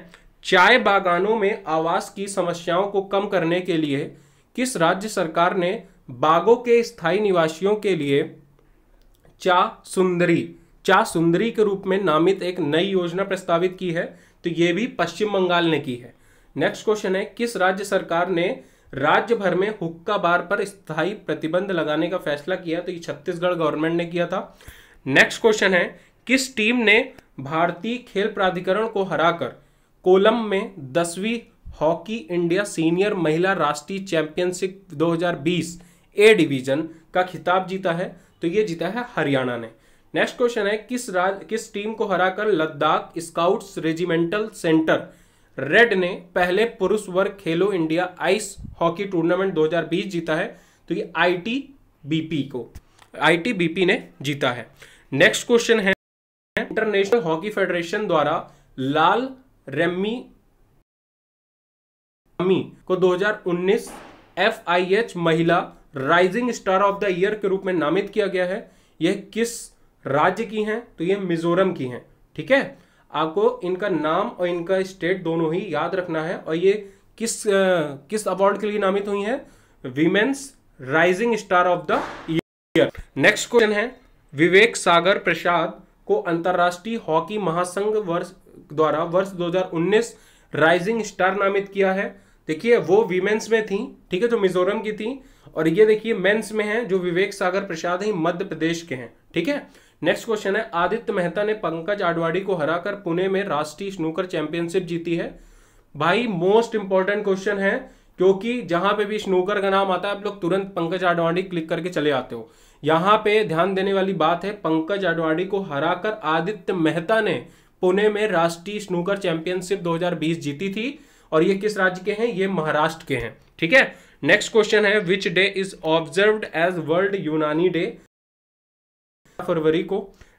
चाय बागानों में आवास की समस्याओं को कम करने के लिए किस राज्य सरकार ने बागों के स्थायी निवासियों के लिए चा सुंदरी चा सुंदरी के रूप में नामित एक नई योजना प्रस्तावित की है तो यह भी पश्चिम बंगाल ने की है नेक्स्ट क्वेश्चन है किस राज्य सरकार ने राज्य भर में हुक्का बार पर स्थायी प्रतिबंध लगाने का फैसला किया तो ये छत्तीसगढ़ गवर्नमेंट ने किया था नेक्स्ट क्वेश्चन है किस टीम ने भारतीय खेल प्राधिकरण को हराकर कोलम में दसवीं हॉकी इंडिया सीनियर महिला राष्ट्रीय चैंपियनशिप 2020 ए डिवीजन का खिताब जीता है तो ये जीता है हरियाणा ने नेक्स्ट क्वेश्चन है किस राज किस टीम को हराकर Ladakh scouts regimental centre red ने पहले पुरुष वर्ग खेलो इंडिया आइस हॉकी टूर्नामेंट 2020 जीता है तो ये आईटीबीपी को आईटीबीपी ने जीता है नेक्स्ट क्वेश्चन है इंटरनेशनल हॉकी फेडरेशन द्वारा लाल रेमी को 2019 एफआईएच महिला rising star of the year के रूप में नामित किया गया है यह किस राज्य की हैं तो यह मिजोरम की हैं ठीक है आपको इनका नाम और इनका स्टेट दोनों ही याद रखना है और ये किस आ, किस अवार्ड के लिए नामित हुई है women's rising star of the year next question है विवेक सागर प्रसाद को अंतर्राष्ट्रीय हॉकी महासंघ वर्ष द्वारा वर्ष 2019 राइजिंग स्टार नामित किया है देखिए वो विमेन्स में थी ठीक है जो मिजोरम की थी और ये देखिए मेन्स में है जो विवेक सागर प्रसाद है मध्य प्रदेश के हैं ठीक है नेक्स्ट क्वेश्चन है आदित्य मेहता ने पंकज आडवाणी को हराकर पुणे में राष्ट्रीय स्नूकर चैंपियनशिप जीती है भाई मोस्ट इंपॉर्टेंट क्वेश्चन है क्योंकि जहां पे भी स्नूकर का नाम आता है आप लोग तुरंत पंकज आडवाणी क्लिक करके चले आते हो यहां पे ध्यान देने वाली बात है पंकज आडवाणी को हराकर आदित्य मेहता ने पुणे में राष्ट्रीय स्नूकर चैंपियनशिप 2020 जीती थी और ये किस राज्य के हैं ये महाराष्ट्र के हैं ठीक है नेक्स्ट क्वेश्चन है which day is observe as world Unani day फरवरी को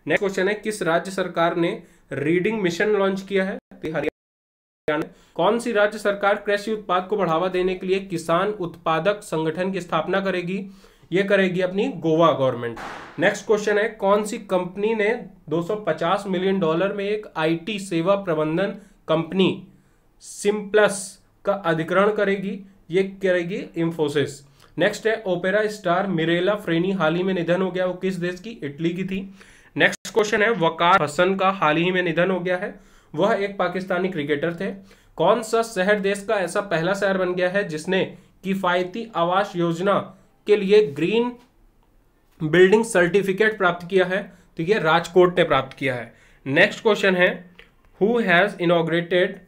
नेक्स्ट क्वेश्चन है किस राज्य सरकार ने रीडिंग मिशन लॉन्च किया है हरियाणा कौन सी राज्य सरकार कृषि उत्पाद को बढ़ावा देने के लिए किसान उत्पादक संगठन की स्थापना करेगी ये करेगी अपनी गोवा गवर्नमेंट नेक्स्ट क्वेश्चन है कौन सी कंपनी ने 250 मिलियन डॉलर में एक आईटी सेवा प्रबंधन कंपनी सिम्प्लस का अधिग्रहण करेगी ये करेगी इंफोसिस नेक्स्ट है ओपेरा स्टार मिरेला फ्रेनी हाल ही में निधन हो गया वो किस देश की इटली की थी नेक्स्ट क्वेश्चन है वकार हसन का हाल ही में निधन हो गया है वह एक पाकिस्तानी क्रिकेटर थे कौन सा शहर देश का ऐसा पहला शहर बन गया है जिसने किफायती आवास योजना के लिए ग्रीन बिल्डिंग सर्टिफिकेट प्राप्त किया है तो ये राजकोट ने प्राप्त किया है नेक्स्ट क्वेश्चन है who has inaugurated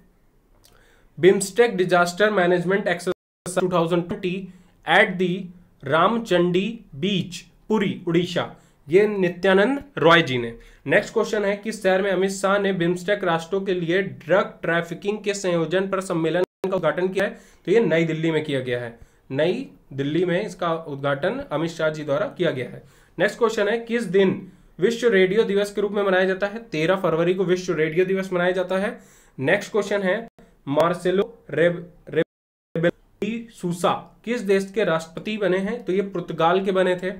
BIMSTEC disaster management exercise two at the Ramchandi beach Puri Orissa ये नित्यानंद रॉय जी ने नेक्स्ट क्वेश्चन है कि शहर में अमित शाह ने बिम्स्टेक राष्ट्रों के लिए ड्रग ट्रैफिकिंग के संयोजन पर सम्मेलन का उद्घाटन किया है तो ये नई दिल्ली में किया गया है नई दिल्ली में इसका उद्घाटन अमित शाह जी द्वारा किया गया है नेक्स्ट क्वेश्चन है किस दिन विश्व रेडियो दिवस के रूप में मनाया जाता है तेरह फरवरी को विश्व रेडियो दिवस मनाया जाता है नेक्स्ट क्वेश्चन है मार्सेलो रेब, रेब सूसा किस देश के राष्ट्रपति बने हैं तो ये पुर्तगाल के बने थे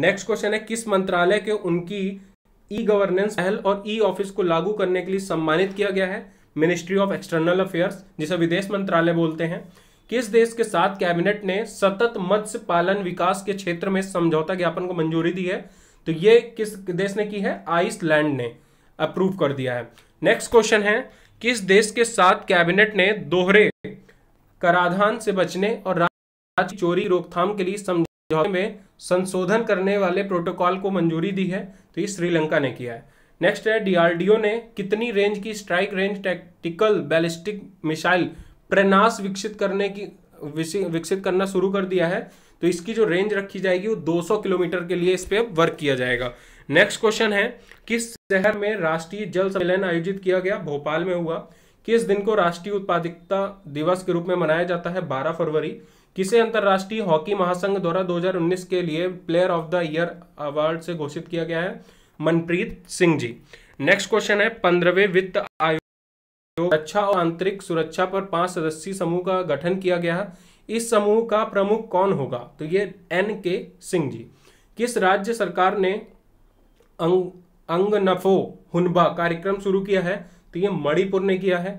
नेक्स्ट क्वेश्चन है किस मंत्रालय के उनकी ई गवर्नेंस पहल और ई ऑफिस को लागू करने के लिए सम्मानित किया गया है मिनिस्ट्री ऑफ एक्सटर्नल अफेयर्स जिसे विदेश मंत्रालय बोलते हैं किस देश के साथ कैबिनेट ने सतत मत्स्य पालन विकास के क्षेत्र में समझौता ज्ञापन को मंजूरी दी है तो ये किस देश ने की है आइसलैंड ने अप्रूव कर दिया है नेक्स्ट क्वेश्चन है किस देश के साथ कैबिनेट ने दोहरे कराधान से बचने और राज्य चोरी रोकथाम के लिए समझौते में संशोधन करने वाले प्रोटोकॉल को मंजूरी दी है तो ये श्रीलंका ने किया है नेक्स्ट है डीआरडीओ ने कितनी रेंज की strike range tactical ballistic missile Pranash विकसित करने की विकसित करना शुरू कर दिया है तो इसकी जो रेंज रखी जाएगी वो 200 किलोमीटर के लिए इस पर वर्क किया जाएगा नेक्स्ट क्वेश्चन है किस शहर में राष्ट्रीय जल सम्मेलन आयोजित किया गया भोपाल में हुआ किस दिन को राष्ट्रीय उत्पादकता दिवस के रूप में मनाया जाता है 12 फरवरी किसे अंतर्राष्ट्रीय हॉकी महासंघ द्वारा 2019 के लिए player of the year award से घोषित किया गया है मनप्रीत सिंह जी नेक्स्ट क्वेश्चन है पंद्रहवें वित्त आयोग रक्षा और आंतरिक सुरक्षा पर पांच सदस्यीय समूह का गठन किया गया है इस समूह का प्रमुख कौन होगा तो ये एन के सिंह जी किस राज्य सरकार ने अंग नफो हुनबा कार्यक्रम शुरू किया है तो ये मणिपुर ने किया है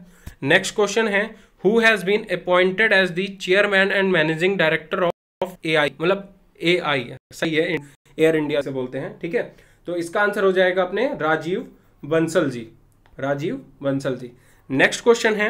नेक्स्ट क्वेश्चन है who has been appointed as the chairman and managing director of A I मतलब ए आई सही है एयर इंडिया से बोलते हैं ठीक है तो इसका आंसर हो जाएगा अपने राजीव बंसल जी राजीव बंसल जी नेक्स्ट क्वेश्चन है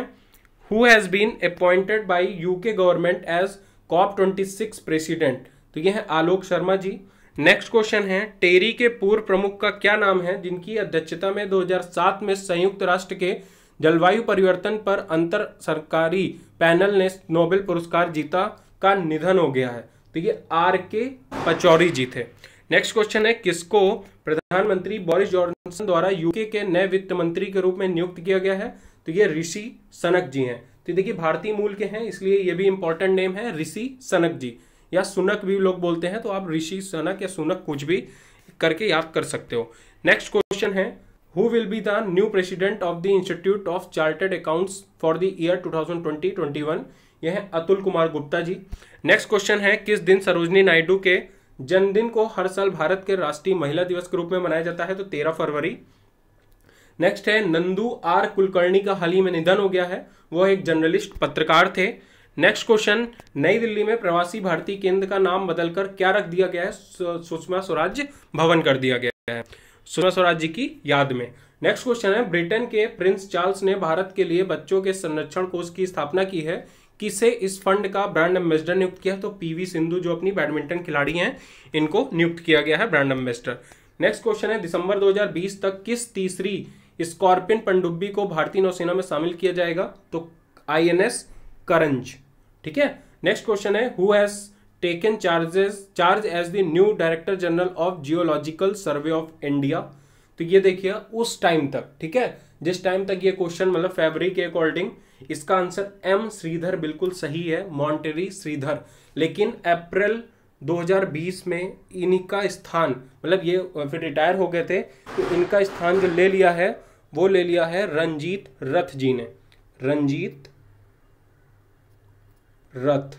who has been appointed by UK government as COP twenty six president तो ये है आलोक शर्मा जी नेक्स्ट क्वेश्चन है टेरी के पूर्व प्रमुख का क्या नाम है जिनकी अध्यक्षता में 2007 में संयुक्त राष्ट्र के जलवायु परिवर्तन पर अंतर सरकारी पैनल ने नोबेल पुरस्कार जीता का निधन हो गया है तो ये आर के पचौरी जी थे नेक्स्ट क्वेश्चन है किसको प्रधानमंत्री बोरिस जॉनसन द्वारा यूके के नए वित्त मंत्री के रूप में नियुक्त किया गया है तो ये ऋषि सनक जी हैं तो देखिए भारतीय मूल के हैं इसलिए ये भी इंपॉर्टेंट नेम है ऋषि सनक जी या सुनक भी लोग बोलते हैं तो आप ऋषि सनक या सुनक कुछ भी करके याद कर सकते हो नेक्स्ट क्वेश्चन है who will be the new president of the institute of charted accounts for the year 2020-21 यह है अतुल कुमार गुप्ता जी नेक्स्ट क्वेश्चन है किस दिन सरोजनी नायडू के जन्मदिन को हर साल भारत के राष्ट्रीय महिला दिवस के रूप में मनाया जाता है तो तेरह फरवरी नेक्स्ट है नंदू आर कुलकर्णी का हाल ही में निधन हो गया है वह एक जर्नलिस्ट पत्रकार थे नेक्स्ट क्वेश्चन नई दिल्ली में प्रवासी भारतीय केंद्र का नाम बदलकर क्या रख दिया गया है सुषमा स्वराज भवन कर दिया गया है सुषमा स्वराज जी की याद में नेक्स्ट क्वेश्चन है ब्रिटेन के प्रिंस चार्ल्स ने भारत के लिए बच्चों के संरक्षण कोष की स्थापना की है किसे इस फंड का ब्रांड एम्बेसडर नियुक्त किया तो पीवी सिंधु जो अपनी बैडमिंटन खिलाड़ी हैं इनको नियुक्त किया गया है ब्रांड एम्बेसडर नेक्स्ट क्वेश्चन है दिसंबर 2020 तक किस तीसरी स्कॉर्पियन पनडुब्बी को भारतीय नौसेना में शामिल किया जाएगा तो आईएनएस करंज ठीक है नेक्स्ट क्वेश्चन है who has taken charges charge as the new director general of geological survey of India तो ये देखिए उस टाइम तक ठीक है जिस टाइम तक ये क्वेश्चन मतलब फेबरी के अकॉर्डिंग इसका आंसर एम श्रीधर बिल्कुल सही है मॉन्टेरी श्रीधर लेकिन अप्रैल 2020 में इनका स्थान मतलब ये फिर रिटायर हो गए थे तो इनका स्थान जो ले लिया है वो ले लिया है रंजीत रथ जी ने रंजीत रथ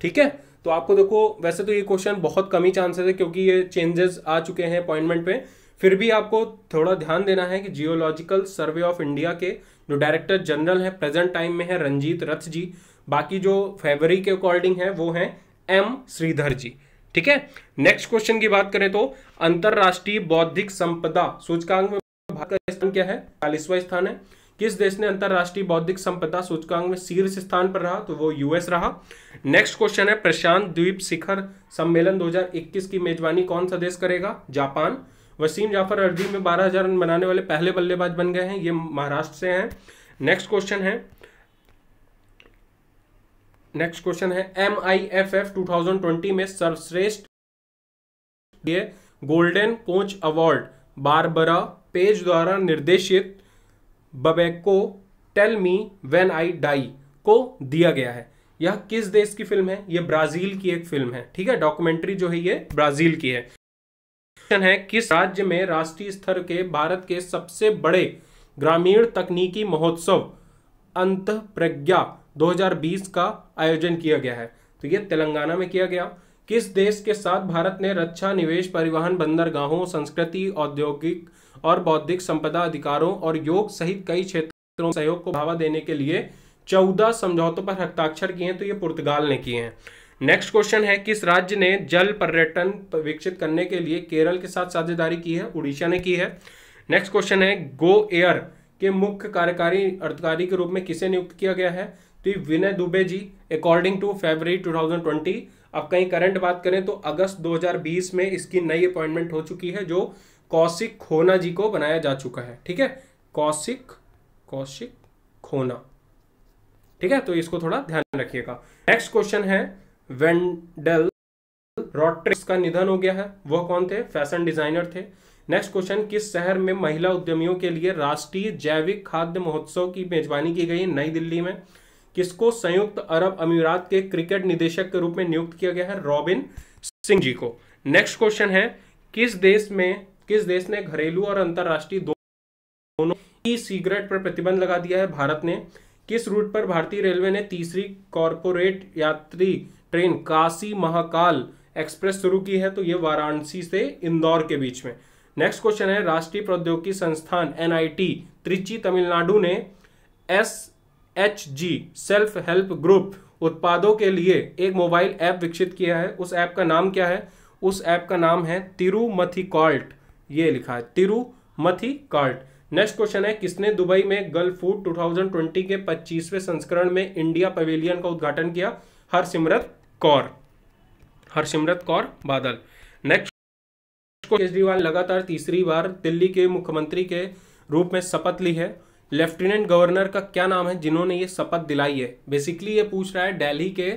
ठीक है तो आपको देखो वैसे तो ये क्वेश्चन बहुत कम ही चांसेस है क्योंकि ये चेंजेस आ चुके हैं अपॉइंटमेंट पे फिर भी आपको थोड़ा ध्यान देना है कि जियोलॉजिकल सर्वे ऑफ इंडिया के जो डायरेक्टर जनरल हैं प्रेजेंट टाइम में है रंजीत रथ जी बाकी जो फेबरी के अकॉर्डिंग है वो हैं एम श्रीधर जी ठीक है नेक्स्ट क्वेश्चन की बात करें तो अंतर्राष्ट्रीय बौद्धिक संपदा सूचकांक में भारत का स्थान क्या है चालीसवा स्थान है किस देश ने अंतर्राष्ट्रीय बौद्धिक संपदा सूचकांक में शीर्ष स्थान पर रहा तो वो यूएस रहा नेक्स्ट क्वेश्चन है प्रशांत द्वीप शिखर सम्मेलन 2021 की मेजबानी कौन सा देश करेगा जापान वसीम जाफर अर्जी में बारह हजार रन बनाने वाले पहले बल्लेबाज बन गए हैं ये महाराष्ट्र से हैं नेक्स्ट क्वेश्चन है नेक्स्ट क्वेश्चन है M I F F two thousand twenty में सर्वश्रेष्ठ golden coach award Barbara Page द्वारा निर्देशित Babenco tell me when I die को दिया गया है यह किस देश की फिल्म है यह ब्राजील की एक फिल्म है ठीक है डॉक्यूमेंट्री जो है ये ब्राजील की है है किस राज्य में राष्ट्रीय स्तर के भारत के सबसे बड़े ग्रामीण तकनीकी महोत्सव अंत प्रज्ञा 2020 का आयोजन किया गया है तो यह तेलंगाना में किया गया किस देश के साथ भारत ने रक्षा निवेश परिवहन बंदरगाहों संस्कृति औद्योगिक और बौद्धिक संपदा अधिकारों और योग सहित कई क्षेत्रों सहयोग को बढ़ावा देने के लिए चौदह समझौतों पर हस्ताक्षर किए हैं तो ये पुर्तगाल ने किए हैं नेक्स्ट क्वेश्चन है किस राज्य ने जल पर्यटन विकसित करने के लिए केरल के साथ साझेदारी की है उड़ीसा ने की है नेक्स्ट क्वेश्चन है गो एयर के मुख्य कार्यकारी अधिकारी के रूप में किसे नियुक्त किया गया है तो Vinay Dubey ji according to February 2020 अब कहीं करंट बात करें तो अगस्त 2020 में इसकी नई अपॉइंटमेंट हो चुकी है जो कौशिक खोना जी को बनाया जा चुका है ठीक है कौशिक कौशिक खोना ठीक है तो इसको थोड़ा ध्यान रखिएगा नेक्स्ट क्वेश्चन है वेंडल रॉट्रिक्स का निधन हो गया है वह कौन थे फैशन डिजाइनर थे नेक्स्ट क्वेश्चन किस शहर में महिला उद्यमियों के लिए राष्ट्रीय जैविक खाद्य महोत्सव की मेजबानी की गई नई दिल्ली में किसको संयुक्त अरब अमीरात के क्रिकेट निदेशक के रूप में नियुक्त किया गया है रॉबिन सिंह जी को नेक्स्ट क्वेश्चन है किस देश में किस देश ने घरेलू और अंतरराष्ट्रीय दोनों ई सिगरेट पर प्रतिबंध लगा दिया है भारत ने किस रूट पर भारतीय रेलवे ने तीसरी कॉरपोरेट यात्री ट्रेन काशी महाकाल एक्सप्रेस शुरू की है तो ये वाराणसी से इंदौर के बीच में नेक्स्ट क्वेश्चन है राष्ट्रीय प्रौद्योगिकी संस्थान एनआईटी त्रिची तमिलनाडु ने S H G self help group उत्पादों के लिए एक मोबाइल ऐप विकसित किया है उस ऐप का नाम क्या है उस ऐप का नाम है तिरुमथिकॉल्ट ये लिखा है तिरुमथी कार्ट नेक्स्ट क्वेश्चन है किसने दुबई में गर्ल फूड 2020 के 25वें संस्करण में इंडिया पवेलियन का उद्घाटन किया हरसिमरत कौर हरसिमरत कौर बादल नेक्स्ट केजरीवाल लगातार तीसरी बार दिल्ली के मुख्यमंत्री के रूप में शपथ ली है लेफ्टिनेंट गवर्नर का क्या नाम है जिन्होंने ये शपथ दिलाई है बेसिकली ये पूछ रहा है दिल्ली के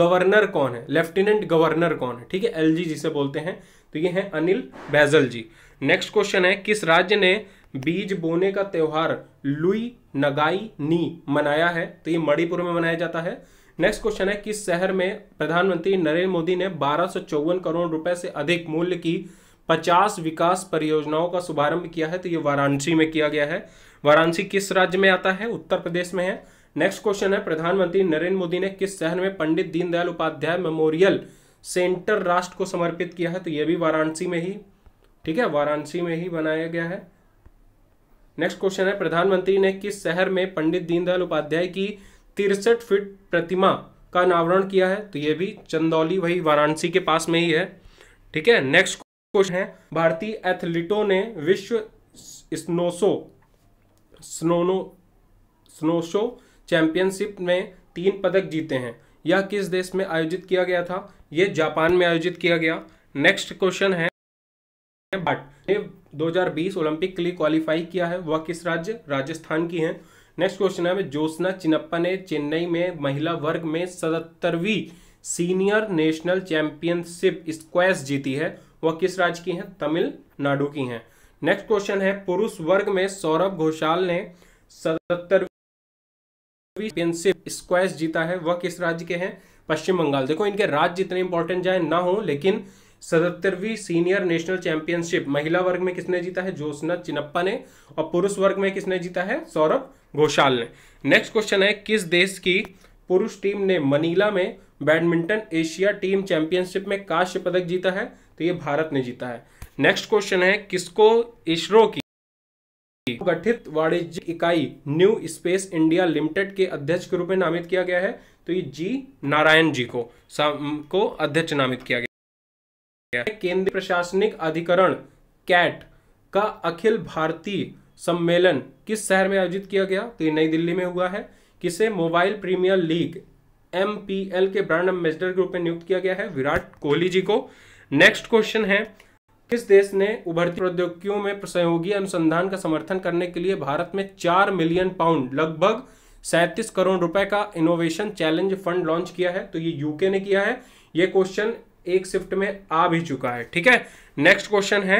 गवर्नर कौन है लेफ्टिनेंट गवर्नर कौन है ठीक है एलजी जिसे बोलते हैं तो ये हैं अनिल बैजल जी नेक्स्ट क्वेश्चन है किस राज्य ने बीज बोने का त्यौहार लुई नगाई नी मनाया है तो ये मणिपुर में मनाया जाता है नेक्स्ट क्वेश्चन है किस शहर में प्रधानमंत्री नरेंद्र मोदी ने बारह करोड़ रुपए से अधिक मूल्य की 50 विकास परियोजनाओं का शुभारंभ किया है तो ये वाराणसी में किया गया है वाराणसी किस राज्य में आता है उत्तर प्रदेश में है नेक्स्ट क्वेश्चन है प्रधानमंत्री नरेंद्र मोदी ने किस शहर में पंडित दीनदयाल उपाध्याय मेमोरियल सेंटर राष्ट्र को समर्पित किया है तो यह भी वाराणसी में ही ठीक है वाराणसी में ही बनाया गया है नेक्स्ट क्वेश्चन है प्रधानमंत्री ने किस शहर में पंडित दीनदयाल उपाध्याय की तिरसठ फीट प्रतिमा का अनावरण किया है तो यह भी चंदौली वही वाराणसी के पास में ही है ठीक है नेक्स्ट क्वेश्चन है भारतीय एथलीटों ने विश्व स्नोसो स्नोनो स्नोशो चैंपियनशिप में तीन पदक जीते हैं यह किस देश में आयोजित किया गया था यह जापान में आयोजित किया गया नेक्स्ट क्वेश्चन है हैं बट ने 2020 ओलंपिक के लिए क्वालिफाई किया है वह किस राज्य राजस्थान की हैं नेक्स्ट क्वेश्चन है ज्योत्ना चिनप्पा ने चेन्नई में महिला वर्ग में सतहत्तरवीं सीनियर नेशनल चैंपियनशिप स्क्वैश जीती है वह किस राज्य की हैं तमिलनाडु की हैं नेक्स्ट क्वेश्चन है पुरुष वर्ग में सौरभ घोषाल ने सतहत्तरवीं चैंपियनशिप स्क्वैश जीता है वह किस राज्य के हैं पश्चिम बंगाल देखो इनके राज्य जितने इंपॉर्टेंट जाए ना हो लेकिन सतहत्तरवीं सीनियर नेशनल चैंपियनशिप महिला वर्ग में किसने जीता है जोसना चिनप्पा ने और पुरुष वर्ग में किसने जीता है सौरभ घोषाल ने नेक्स्ट क्वेश्चन है किस देश की पुरुष टीम ने मनीला में बैडमिंटन एशिया टीम चैंपियनशिप में कांस्य पदक जीता है तो ये भारत ने जीता है नेक्स्ट क्वेश्चन है किसको इसरो की गठित वाणिज्य इकाई न्यू स्पेस इंडिया लिमिटेड के अध्यक्ष के रूप में नामित किया गया है तो ये जी नारायण जी को को अध्यक्ष नामित किया गया केंद्रीय प्रशासनिक अधिकरण कैट का अखिल भारतीय सम्मेलन किस शहर में आयोजित किया गया तो ये नई दिल्ली में हुआ है किसे मोबाइल प्रीमियर लीग एम के ब्रांड एम्बेसडर के रूप में नियुक्त किया गया है विराट कोहली जी को नेक्स्ट क्वेश्चन है किस देश ने उभरती प्रौद्योगिकियों में सहयोगी अनुसंधान का समर्थन करने के लिए भारत में चार मिलियन पाउंड लगभग सैंतीस करोड़ रुपए का इनोवेशन चैलेंज फंड लॉन्च किया है तो ये यूके ने किया है ये क्वेश्चन एक शिफ्ट में आ भी चुका है ठीक है नेक्स्ट क्वेश्चन है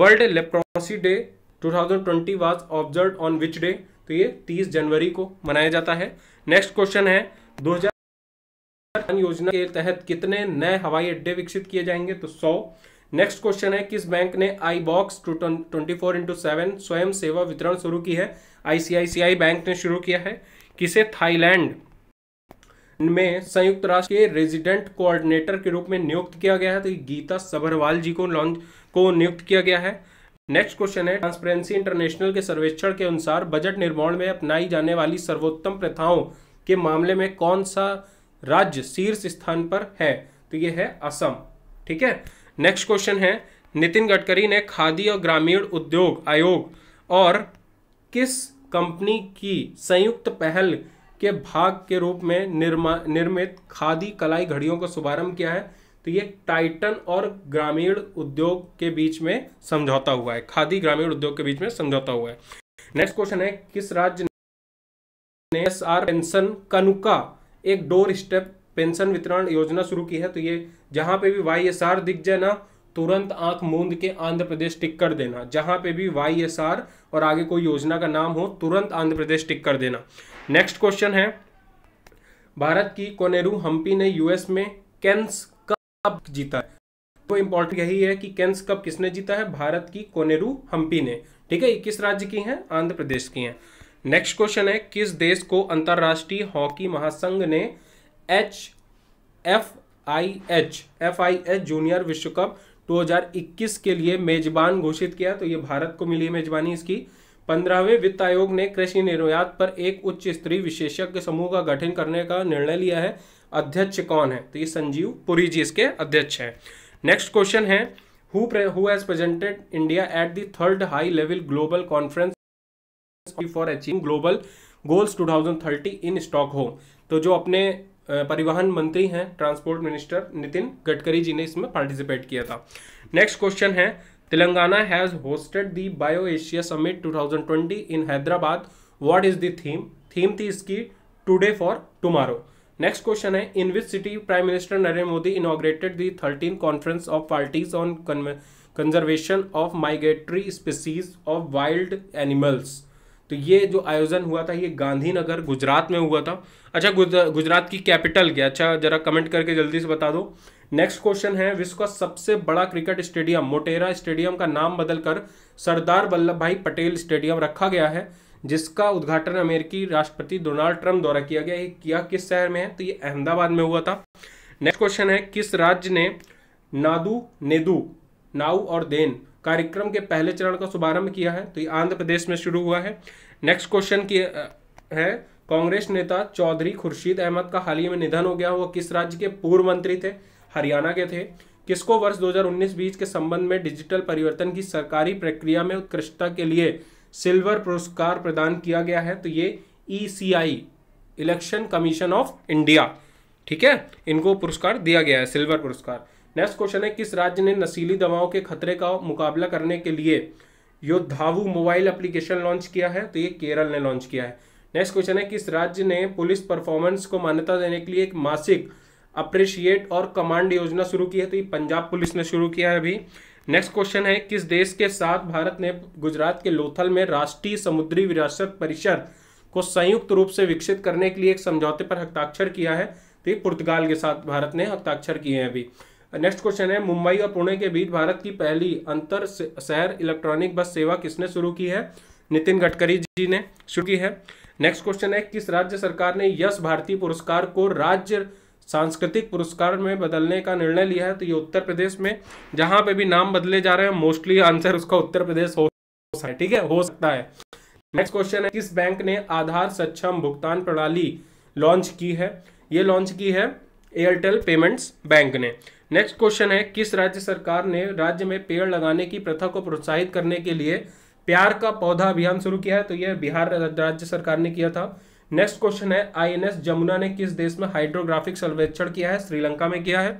world leprosy day 2020 was observe on which day तो ये 30 जनवरी को मनाया जाता है नेक्स्ट क्वेश्चन है 2000 योजना के तहत कितने नए हवाई अड्डे विकसित किए जाएंगे तो 100 नेक्स्ट क्वेश्चन है किस बैंक ने I box two twenty four into seven स्वयं सेवा वितरण शुरू की है आईसीआईसीआई बैंक ने शुरू किया है किसे थाईलैंड में संयुक्त राष्ट्र के रेजिडेंट कोऑर्डिनेटर के रूप में नियुक्त किया गया है तो गीता सबरवाल जी को लॉन्च को नियुक्त किया गया है नेक्स्ट क्वेश्चन है ट्रांसपेरेंसी इंटरनेशनल के सर्वेक्षण के अनुसार बजट निर्माण में अपनाई जाने वाली सर्वोत्तम प्रथाओं के मामले में कौन सा राज्य शीर्ष स्थान पर है तो यह है असम ठीक है नेक्स्ट क्वेश्चन है नितिन गडकरी ने खादी और ग्रामीण उद्योग आयोग और किस कंपनी की संयुक्त पहल के भाग के रूप में निर्मा निर्मित खादी कलाई घड़ियों का शुभारंभ किया है तो ये टाइटन और ग्रामीण उद्योग के बीच में समझौता हुआ है खादी ग्रामीण उद्योग के बीच में समझौता हुआ है नेक्स्ट क्वेश्चन है किस राज्य ने एस आर पेंशन कनुका एक डोर स्टेप पेंशन वितरण योजना शुरू की है तो ये जहां पे भी वाई एस आर दिख जाए ना तुरंत आंख मूंद के आंध्र प्रदेश टिक कर देना जहां पे भी वाई एस आर और आगे कोई योजना का नाम हो तुरंत आंध्र प्रदेश टिक कर देना नेक्स्ट क्वेश्चन है भारत की कोनेरू हम्पी ने यूएस में कैंस कप जीता है तो इंपॉर्टेंट यही है कि कैंस कप किसने जीता है भारत की कोनेरू हम्पी ने ठीक है किस राज्य की है आंध्र प्रदेश की है नेक्स्ट क्वेश्चन है किस देश को अंतर्राष्ट्रीय हॉकी महासंघ ने H F I H F I H junior विश्व कप 2021 के लिए मेजबान घोषित किया तो ये भारत को मिली मेजबानी इसकी पंद्रहवें वित्त आयोग ने कृषि निर्यात पर एक उच्च स्तरीय विशेषज्ञ समूह का गठन करने का निर्णय लिया है अध्यक्ष कौन है तो ये संजीव पुरी जी इसके अध्यक्ष हैं नेक्स्ट क्वेश्चन है who has presented India at the third high level global conference for achieve global goals 2030 in home तो जो अपने परिवहन मंत्री हैं ट्रांसपोर्ट मिनिस्टर नितिन गडकरी जी ने इसमें पार्टिसिपेट किया था नेक्स्ट क्वेश्चन है Telangana has hosted the bio Asia summit 2020 in Hyderabad what is the theme theme थी इसकी today for tomorrow next question है in which city prime minister Narendra Modi inaugurated the thirteen conference of parties on conservation of migratory species of wild animals तो ये जो आयोजन हुआ था ये गांधीनगर गुजरात में हुआ था अच्छा गुजरात की कैपिटल क्या अच्छा जरा कमेंट करके जल्दी से बता दो नेक्स्ट क्वेश्चन है विश्व का सबसे बड़ा क्रिकेट स्टेडियम मोटेरा स्टेडियम का नाम बदलकर सरदार वल्लभ भाई पटेल स्टेडियम रखा गया है जिसका उद्घाटन अमेरिकी राष्ट्रपति डोनाल्ड ट्रंप द्वारा किया गया ये किया किस शहर में है तो ये अहमदाबाद में हुआ था नेक्स्ट क्वेश्चन है किस राज्य ने नादू नेदू नाऊ और देन कार्यक्रम के पहले चरण का शुभारंभ किया है तो ये आंध्र प्रदेश में शुरू हुआ है नेक्स्ट क्वेश्चन की है कांग्रेस नेता चौधरी खुर्शीद अहमद का हाल ही में निधन हो गया वो किस राज्य के पूर्व मंत्री थे हरियाणा के थे किसको वर्ष 2019 बीच के संबंध में डिजिटल परिवर्तन की सरकारी प्रक्रिया में उत्कृष्टता के लिए सिल्वर पुरस्कार प्रदान किया गया है तो ये E election commission of India ठीक है इनको पुरस्कार दिया गया है सिल्वर पुरस्कार नेक्स्ट क्वेश्चन है किस राज्य ने नशीली दवाओं के खतरे का मुकाबला करने के लिए योद्धावु मोबाइल एप्लीकेशन लॉन्च किया है तो ये केरल ने लॉन्च किया है नेक्स्ट क्वेश्चन है किस राज्य ने पुलिस परफॉर्मेंस को मान्यता देने के लिए एक मासिक अप्रिशिएट और कमांड योजना शुरू की है तो ये पंजाब पुलिस ने शुरू किया है अभी नेक्स्ट क्वेश्चन है किस देश के साथ भारत ने गुजरात के लोथल में राष्ट्रीय समुद्री विरासत परिषद को संयुक्त रूप से विकसित करने के लिए एक समझौते पर हस्ताक्षर किया है तो ये पुर्तगाल के साथ भारत ने हस्ताक्षर किए हैं अभी नेक्स्ट क्वेश्चन है मुंबई और पुणे के बीच भारत की पहली अंतर शहर इलेक्ट्रॉनिक बस सेवा किसने शुरू की है नितिन गडकरी जी ने शुरू की है नेक्स्ट क्वेश्चन है किस राज्य सरकार ने यश भारती पुरस्कार को राज्य सांस्कृतिक पुरस्कार में बदलने का निर्णय लिया है तो ये उत्तर प्रदेश में जहां पे भी नाम बदले जा रहे हैं मोस्टली आंसर उसका उत्तर प्रदेश हो सकता है ठीक है हो सकता है नेक्स्ट क्वेश्चन है किस बैंक ने आधार सक्षम भुगतान प्रणाली लॉन्च की है ये लॉन्च की है एयरटेल पेमेंट्स बैंक ने नेक्स्ट क्वेश्चन है किस राज्य सरकार ने राज्य में पेड़ लगाने की प्रथा को प्रोत्साहित करने के लिए प्यार का पौधा अभियान शुरू किया है तो यह बिहार राज्य सरकार ने किया था नेक्स्ट क्वेश्चन है आईएनएस जमुना ने किस देश में हाइड्रोग्राफिक सर्वेक्षण किया है श्रीलंका में किया है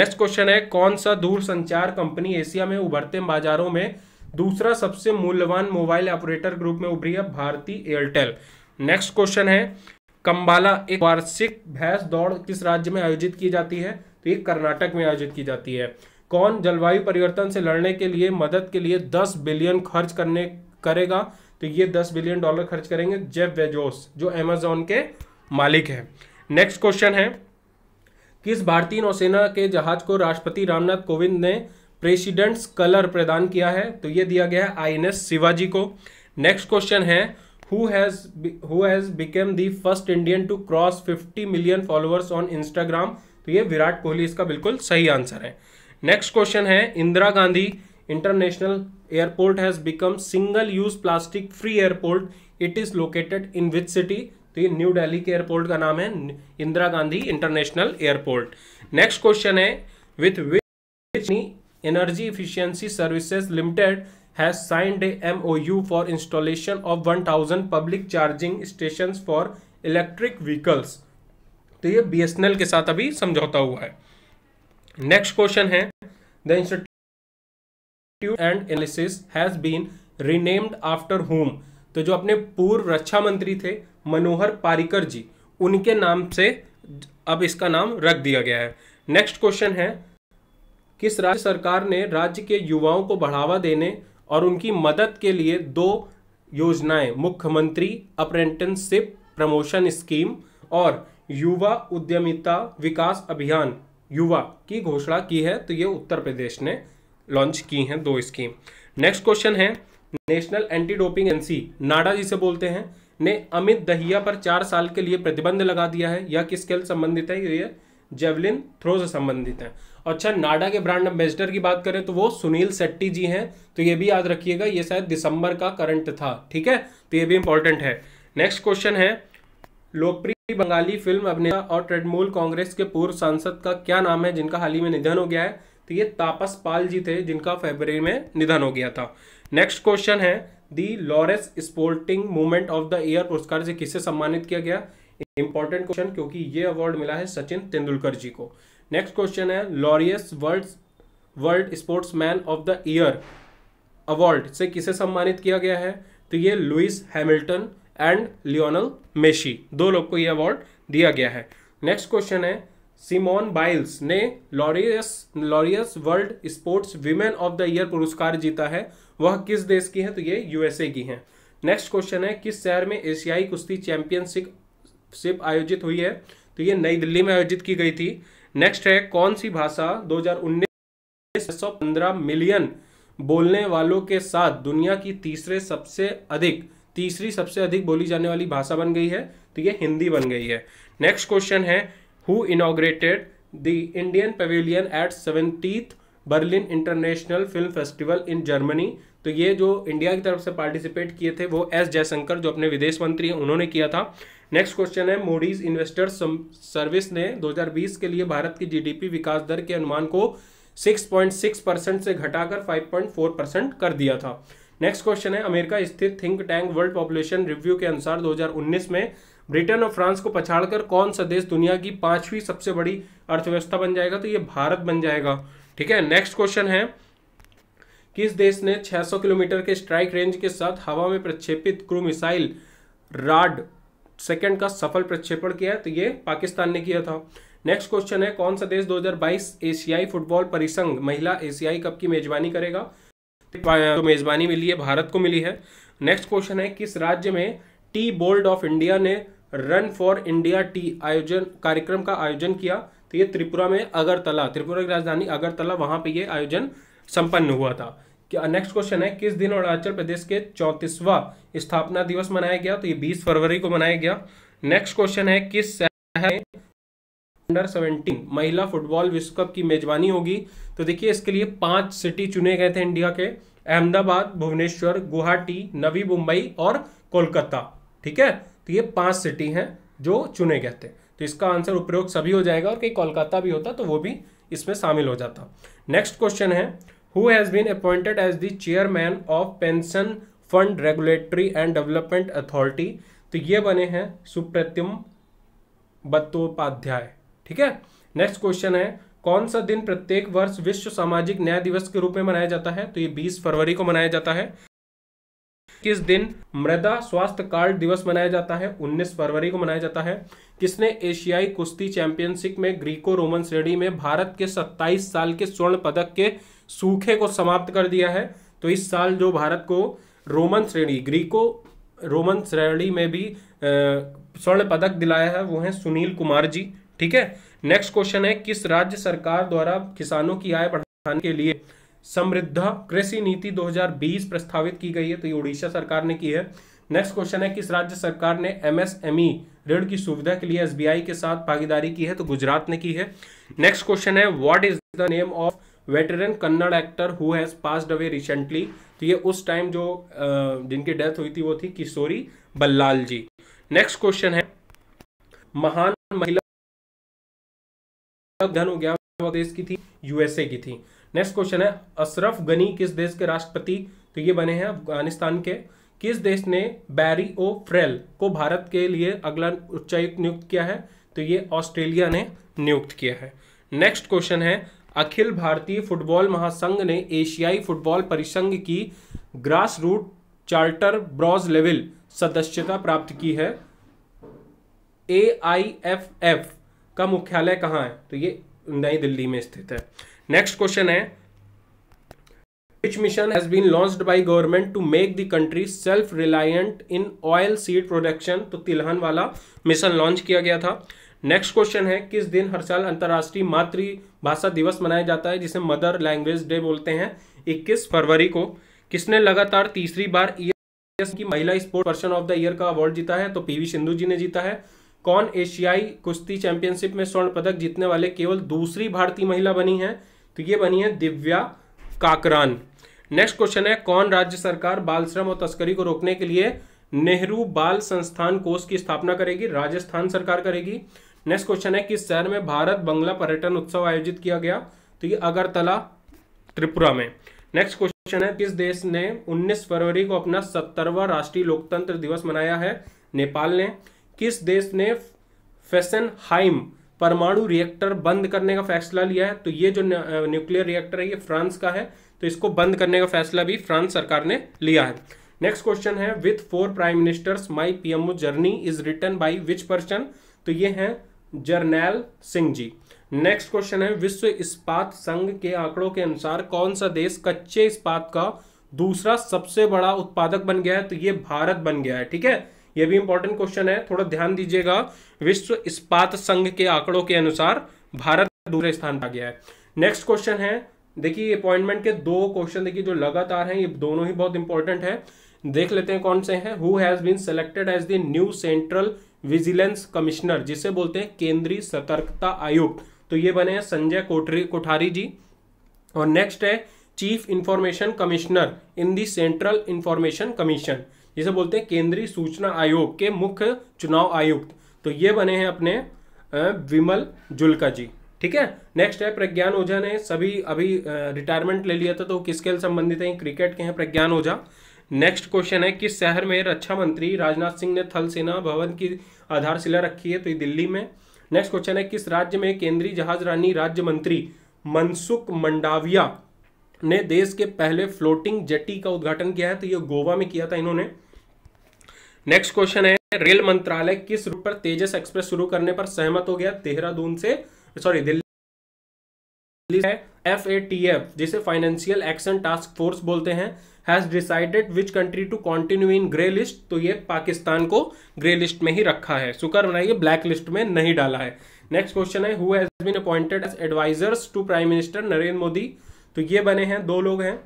नेक्स्ट क्वेश्चन है कौन सा दूर संचार कंपनी एशिया में उभरते बाजारों में दूसरा सबसे मूल्यवान मोबाइल ऑपरेटर ग्रुप में उभरी है भारतीय एयरटेल नेक्स्ट क्वेश्चन है कंबाला एक वार्षिक भैंस दौड़ किस राज्य में आयोजित की जाती है तो ये कर्नाटक में आयोजित की जाती है कौन जलवायु परिवर्तन से लड़ने के लिए मदद के लिए दस बिलियन खर्च करने करेगा तो ये दस बिलियन डॉलर खर्च करेंगे जेफ वेजोस जो एमेजोन के मालिक है नेक्स्ट क्वेश्चन है किस भारतीय नौसेना के जहाज को राष्ट्रपति रामनाथ कोविंद ने प्रेसिडेंट्स कलर प्रदान किया है तो ये दिया गया है आई शिवाजी को नेक्स्ट क्वेश्चन है who has who has become the first indian to 50 million followers on Instagram तो ये विराट कोहली इसका बिल्कुल सही आंसर है नेक्स्ट क्वेश्चन है Indira Gandhi international airport has become single use plastic free airport it is located in which city तो ये न्यू दिल्ली के एयरपोर्ट का नाम है Indira Gandhi international airport next question है with which energy efficiency services limited has signed M O U for installation of one thousand public charging station for electric vehicles तो ये बी के साथ अभी समझौता हुआ है नेक्स्ट क्वेश्चन है the institute and analysis has been renamed after home तो जो अपने पूर्व रक्षा मंत्री थे मनोहर पारिकर जी उनके नाम से अब इसका नाम रख दिया गया है नेक्स्ट क्वेश्चन है किस राज्य सरकार ने राज्य के युवाओं को बढ़ावा देने और उनकी मदद के लिए दो योजनाएं मुख्यमंत्री अप्रेंटिसशिप प्रमोशन स्कीम और युवा उद्यमिता विकास अभियान युवा की घोषणा की है तो ये उत्तर प्रदेश ने लॉन्च की हैं दो स्कीम नेक्स्ट क्वेश्चन है national anti doping agency NADA जिसे बोलते हैं ने अमित दहिया पर चार साल के लिए प्रतिबंध लगा दिया है या किस खेल संबंधित है ये जेवलिन थ्रो से संबंधित है अच्छा नाडा के ब्रांड एम्बेसडर की बात करें तो वो सुनील सेट्टी जी हैं तो ये भी याद रखिएगा ये शायद दिसंबर का करंट था ठीक है तो ये भी इंपॉर्टेंट है नेक्स्ट क्वेश्चन है लोकप्रिय बंगाली फिल्म अभिनेता और तृणमूल कांग्रेस के पूर्व सांसद का क्या नाम है जिनका हाल ही में निधन हो गया है तो ये तापस पाल जी थे जिनका फरवरी में निधन हो गया था नेक्स्ट क्वेश्चन है the Laureus sporting movement of the year पुरस्कार से किसे सम्मानित किया गया इंपॉर्टेंट क्वेश्चन क्योंकि ये अवार्ड मिला है सचिन तेंदुलकर जी को नेक्स्ट क्वेश्चन है Laureus world world sportsman of the year award से किसे सम्मानित किया गया है तो ये लुइस हैमिल्टन एंड लियोनल मेशी दो लोग को ये अवार्ड दिया गया है नेक्स्ट क्वेश्चन है सिमोन बाइल्स ने Laureus Laureus world sports women of the year पुरस्कार जीता है वह किस देश की है तो ये यूएसए की है नेक्स्ट क्वेश्चन है किस शहर में एशियाई कुश्ती चैंपियनशिप आयोजित हुई है तो ये नई दिल्ली में आयोजित की गई थी नेक्स्ट है कौन सी भाषा 2019 सौ मिलियन बोलने वालों के साथ दुनिया की तीसरे सबसे अधिक तीसरी सबसे अधिक बोली जाने वाली भाषा बन गई है तो ये हिंदी बन गई है नेक्स्ट क्वेश्चन है who inaugurated the Indian pavilion at seventieth Berlin international film festival in Germany तो ये जो इंडिया की तरफ से पार्टिसिपेट किए थे वो एस जयशंकर जो अपने विदेश मंत्री हैं उन्होंने किया था नेक्स्ट क्वेश्चन है मोडीज इन्वेस्टर्स सर्विस ने 2020 के लिए भारत की जीडीपी विकास दर के अनुमान को 6.6 परसेंट से घटाकर 5.4 परसेंट कर दिया था नेक्स्ट क्वेश्चन है अमेरिका स्थित think tank World Population Review के अनुसार 2019 में ब्रिटेन और फ्रांस को पछाड़कर कौन सा देश दुनिया की पांचवी सबसे बड़ी अर्थव्यवस्था बन जाएगा तो ये भारत बन जाएगा ठीक है नेक्स्ट क्वेश्चन है किस देश ने 600 किलोमीटर के स्ट्राइक रेंज के साथ हवा में प्रक्षेपित क्रू मिसाइल राड सेकेंड का सफल प्रक्षेपण किया तो ये पाकिस्तान ने किया था नेक्स्ट क्वेश्चन है कौन सा देश 2022 एशियाई फुटबॉल परिसंघ महिला एशियाई कप की मेजबानी करेगा तो मेज़बानी मिली है भारत को मिली है नेक्स्ट क्वेश्चन है किस राज्य में टी बोल्ड ऑफ इंडिया ने रन फॉर इंडिया टी आयोजन कार्यक्रम का आयोजन किया तो ये त्रिपुरा में अगरतला त्रिपुरा की राजधानी अगरतला वहां पे ये आयोजन संपन्न हुआ था क्या नेक्स्ट क्वेश्चन है किस दिन अरुणाचल प्रदेश के चौतीसवा स्थापना दिवस मनाया गया तो ये 20 फरवरी को मनाया गया नेक्स्ट क्वेश्चन है किस शहर अंडर सेवेंटीन महिला फुटबॉल विश्व कप की मेजबानी होगी तो देखिए इसके लिए पांच सिटी चुने गए थे इंडिया के अहमदाबाद भुवनेश्वर गुवाहाटी नवी मुंबई और कोलकाता ठीक है तो ये पांच सिटी हैं जो चुने गए थे तो इसका आंसर उपयोग सभी हो जाएगा और कहीं कोलकाता भी होता तो वो भी इसमें शामिल हो जाता नेक्स्ट क्वेश्चन है who has been appointed as the chairman of pension fund regulatory and development authority तो ये बने हैं सुप्रतिम बत्तोपाध्याय ठीक है नेक्स्ट क्वेश्चन है कौन सा दिन प्रत्येक वर्ष विश्व सामाजिक न्याय दिवस के रूप में मनाया जाता है तो ये 20 फरवरी को मनाया जाता है किस दिन मृदा स्वास्थ्य कार्ड दिवस मनाया जाता है 19 फरवरी को मनाया जाता है किसने एशियाई कुश्ती चैंपियनशिप में ग्रीको रोमन श्रेणी में भारत के 27 साल के स्वर्ण पदक के सूखे को समाप्त कर दिया है तो इस साल जो भारत को रोमन श्रेणी ग्रीको रोमन श्रेणी में भी स्वर्ण पदक दिलाया है वो है सुनील कुमार जी ठीक है नेक्स्ट क्वेश्चन है किस राज्य सरकार द्वारा किसानों की आय बढ़ाने के लिए समृद्धा कृषि नीति 2020 प्रस्तावित की गई है तो ये उड़ीसा सरकार ने की है नेक्स्ट क्वेश्चन है किस राज्य सरकार ने एमएसएमई e ऋण की सुविधा के लिए एसबीआई के साथ भागीदारी की है तो गुजरात ने की है नेक्स्ट क्वेश्चन है what is the name of veteran Kannada actor who has passed away recently तो ये उस टाइम जो जिनकी डेथ हुई थी वो थी किशोरी बल्लाल जी नेक्स्ट क्वेश्चन है महान महिला ध्यान हो गया वह देश की थी यूएसए की थी नेक्स्ट क्वेश्चन है अशरफ गनी किस देश के राष्ट्रपति तो ये बने हैं अफगानिस्तान के किस देश ने बैरी ओ फ्रेल को भारत के लिए अगला उच्चायुक्त नियुक्त किया है तो ये ऑस्ट्रेलिया ने नियुक्त किया है नेक्स्ट क्वेश्चन है अखिल भारतीय फुटबॉल महासंघ ने एशियाई फुटबॉल परिसंघ की grass root charter bronze level सदस्यता प्राप्त की है ए आई एफ एफ का मुख्यालय कहाँ है तो ये नई दिल्ली में स्थित है नेक्स्ट क्वेश्चन है which mission has been launched by government to make the country self reliant in oil seed production तो तिलहन वाला मिशन लॉन्च किया गया था नेक्स्ट क्वेश्चन है किस दिन हर साल अंतर्राष्ट्रीय मातृभाषा दिवस मनाया जाता है जिसे मदर लैंग्वेज डे बोलते हैं 21 फरवरी को किसने लगातार तीसरी बार ईयर e की महिला sport person of the year का अवार्ड जीता है तो पीवी सिंधु जी ने जीता है कौन एशियाई कुश्ती चैंपियनशिप में स्वर्ण पदक जीतने वाले केवल दूसरी भारतीय महिला बनी है तो ये बनी है दिव्या काकरान नेक्स्ट क्वेश्चन है कौन राज्य सरकार बाल श्रम और तस्करी को रोकने के लिए नेहरू बाल संस्थान कोष की स्थापना करेगी राजस्थान सरकार करेगी नेक्स्ट क्वेश्चन है किस शहर में भारत बंगला पर्यटन उत्सव आयोजित किया गया तो ये अगरतला त्रिपुरा में नेक्स्ट क्वेश्चन है किस देश ने 19 फरवरी को अपना सत्तरवा राष्ट्रीय लोकतंत्र दिवस मनाया है नेपाल ने किस देश ने हाइम परमाणु रिएक्टर बंद करने का फैसला लिया है तो ये जो न्यूक्लियर रिएक्टर है ये फ्रांस का है तो इसको बंद करने का फैसला भी फ्रांस सरकार ने लिया है नेक्स्ट क्वेश्चन है with four prime ministers my PMO journey is written by which person तो ये है जर्नैल सिंह जी नेक्स्ट क्वेश्चन है विश्व इस्पात संघ के आंकड़ों के अनुसार कौन सा देश कच्चे इस्पात का दूसरा सबसे बड़ा उत्पादक बन गया है तो ये भारत बन गया है ठीक है यह भी इंपॉर्टेंट क्वेश्चन है थोड़ा ध्यान दीजिएगा विश्व इस्पात संघ के आंकड़ों के अनुसार भारत दूसरे स्थान पर आ गया है नेक्स्ट क्वेश्चन है देखिए अपॉइंटमेंट के दो क्वेश्चन देखिए जो लगातार हैं ये दोनों ही बहुत इंपॉर्टेंट है देख लेते हैं कौन से हैं who has been selected as the new central vigilance commissioner जिसे बोलते हैं केंद्रीय सतर्कता आयुक्त तो ये बने हैं संजय कोठरी कोठारी जी और नेक्स्ट है chief information commissioner in the central information commission जिसे बोलते हैं केंद्रीय सूचना आयोग के मुख्य चुनाव आयुक्त तो ये बने हैं अपने विमल जुल्का जी ठीक है नेक्स्ट है प्रज्ञान ओझा ने सभी अभी रिटायरमेंट ले लिया था तो किस खेल संबंधित हैं क्रिकेट के हैं प्रज्ञान ओझा नेक्स्ट क्वेश्चन है किस शहर में रक्षा मंत्री राजनाथ सिंह ने थल सेना भवन की आधारशिला रखी है तो ये दिल्ली में नेक्स्ट क्वेश्चन है किस राज्य में केंद्रीय जहाज रानी राज्य मंत्री मनसुख मंडाविया ने देश के पहले फ्लोटिंग जेटी का उद्घाटन किया है तो ये गोवा में किया था इन्होंने नेक्स्ट क्वेश्चन है रेल मंत्रालय किस रूप पर तेजस एक्सप्रेस शुरू करने पर सहमत हो गया देहरादून से सॉरी दिल्ली है एफ ए टी एफ जिसे फाइनेंशियल एक्शन टास्क फोर्स बोलते हैं has decided which country to continue in grey list तो ये पाकिस्तान को ग्रे लिस्ट में ही रखा है शुक्र बनाइए ब्लैक लिस्ट में नहीं डाला है नेक्स्ट क्वेश्चन है who has been appointed as advisers to prime minister Narendra Modi तो ये बने हैं दो लोग हैं